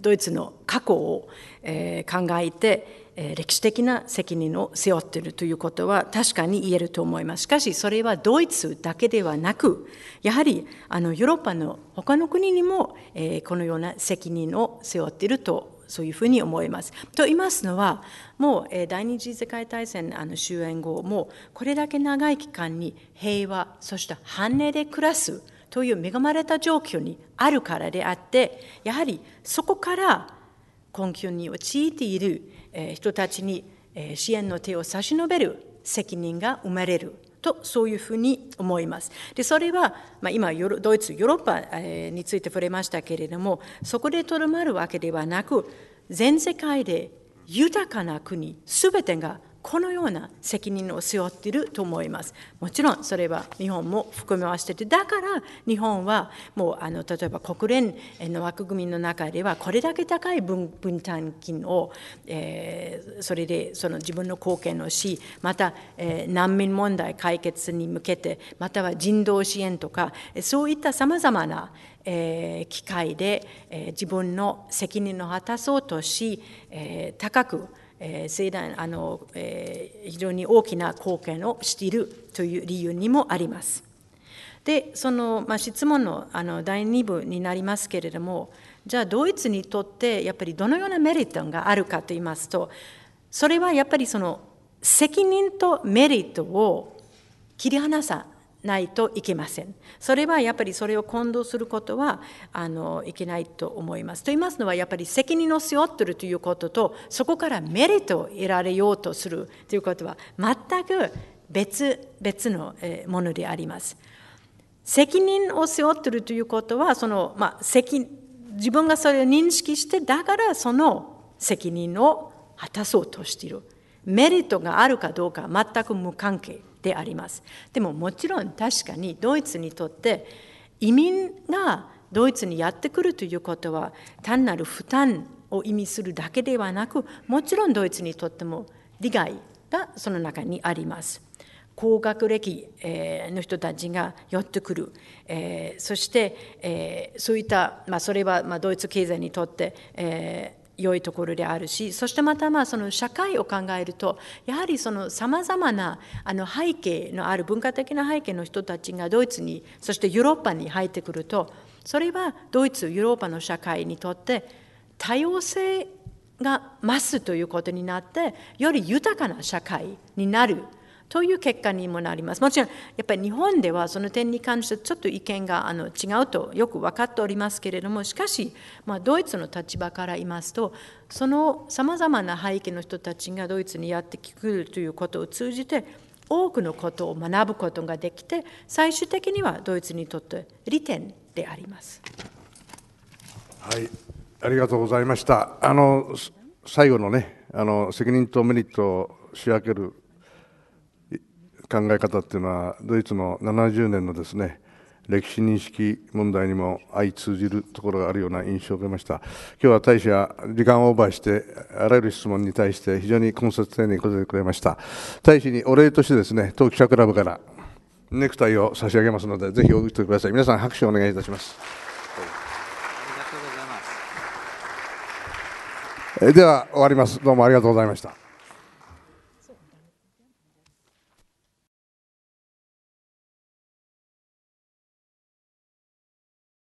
ドイツの過去を、え考えて、え歴史的な責任を背負っているということは確かに言えると思いますしかしそれはドイツだけではなくやはりあのヨーロッパの他の国にも、えこのような責任を背負っているとそういうふうに思います。と言いますのは、もう、え第二次世界大戦あの終焉後、もうこれだけ長い期間に平和、そして繁栄で暮らすという恵まれた状況にあるからであって、やはりそこから困窮に陥っている人たちに支援の手を差し伸べる責任が生まれるとそういうふうに思います。でそれは、まあ、今ドイツヨーロッパについて触れましたけれどもそこでとどまるわけではなく全世界で豊かな国全てがこのような責任を背負っていると思います。もちろんそれは日本も含めましてて、だから日本はもうあの例えば国連の枠組みの中ではこれだけ高い分分担金を、えー、それでその自分の貢献をし、また、えー、難民問題解決に向けて、または人道支援とか、そういったさまざまなえー、機会で、えー、自分の責任を果たそうとし、えー、高くえー、盛大あの、えー、非常に大きな貢献をしているという理由にもあります。でその、まあ、質問のあの第2部になりますけれどもじゃあドイツにとってやっぱりどのようなメリットがあるかと言いますとそれはやっぱりその責任とメリットを切り離さないといけません。それはやっぱりそれを混同することはあのいけないと思います。と言いますのはやっぱり責任を背負っているということとそこからメリットを得られようとするということは全く別別のものであります。責任を背負っているということはその、まあ、責自分がそれを認識してだからその責任を果たそうとしている。メリットがあるかどうか全く無関係でありますでももちろん確かにドイツにとって移民がドイツにやってくるということは単なる負担を意味するだけではなくもちろんドイツにとっても利害がその中にあります。高学歴の人たちが寄ってくる、えそして、えそういった、まあ、それは、まドイツ経済にとって、良いところであるしそしてまたまあその社会を考えるとやはりそのさまざまなあの背景のある文化的な背景の人たちがドイツにそしてヨーロッパに入ってくるとそれはドイツヨーロッパの社会にとって多様性が増すということになってより豊かな社会になる。という結果にもなります。もちろん、やっぱり日本ではその点に関してちょっと意見があの違うとよく分かっておりますけれども、しかし、まあ、ドイツの立場から言いますと、そのさまざまな背景の人たちがドイツにやってくるということを通じて、多くのことを学ぶことができて、最終的にはドイツにとって利点であります。はい、ありがとうございました。あの最後のね、あの責任とメリットを仕分ける考え方っていうのはドイツの70年のですね歴史認識問題にも相通じるところがあるような印象を受けました今日は大使は時間オーバーしてあらゆる質問に対して非常に根節丁寧に答えてくれました大使にお礼としてですね当記者クラブからネクタイを差し上げますのでぜひお受けください皆さん拍手をお願いいたしますありがとうございますえでは終わりますどうもありがとうございました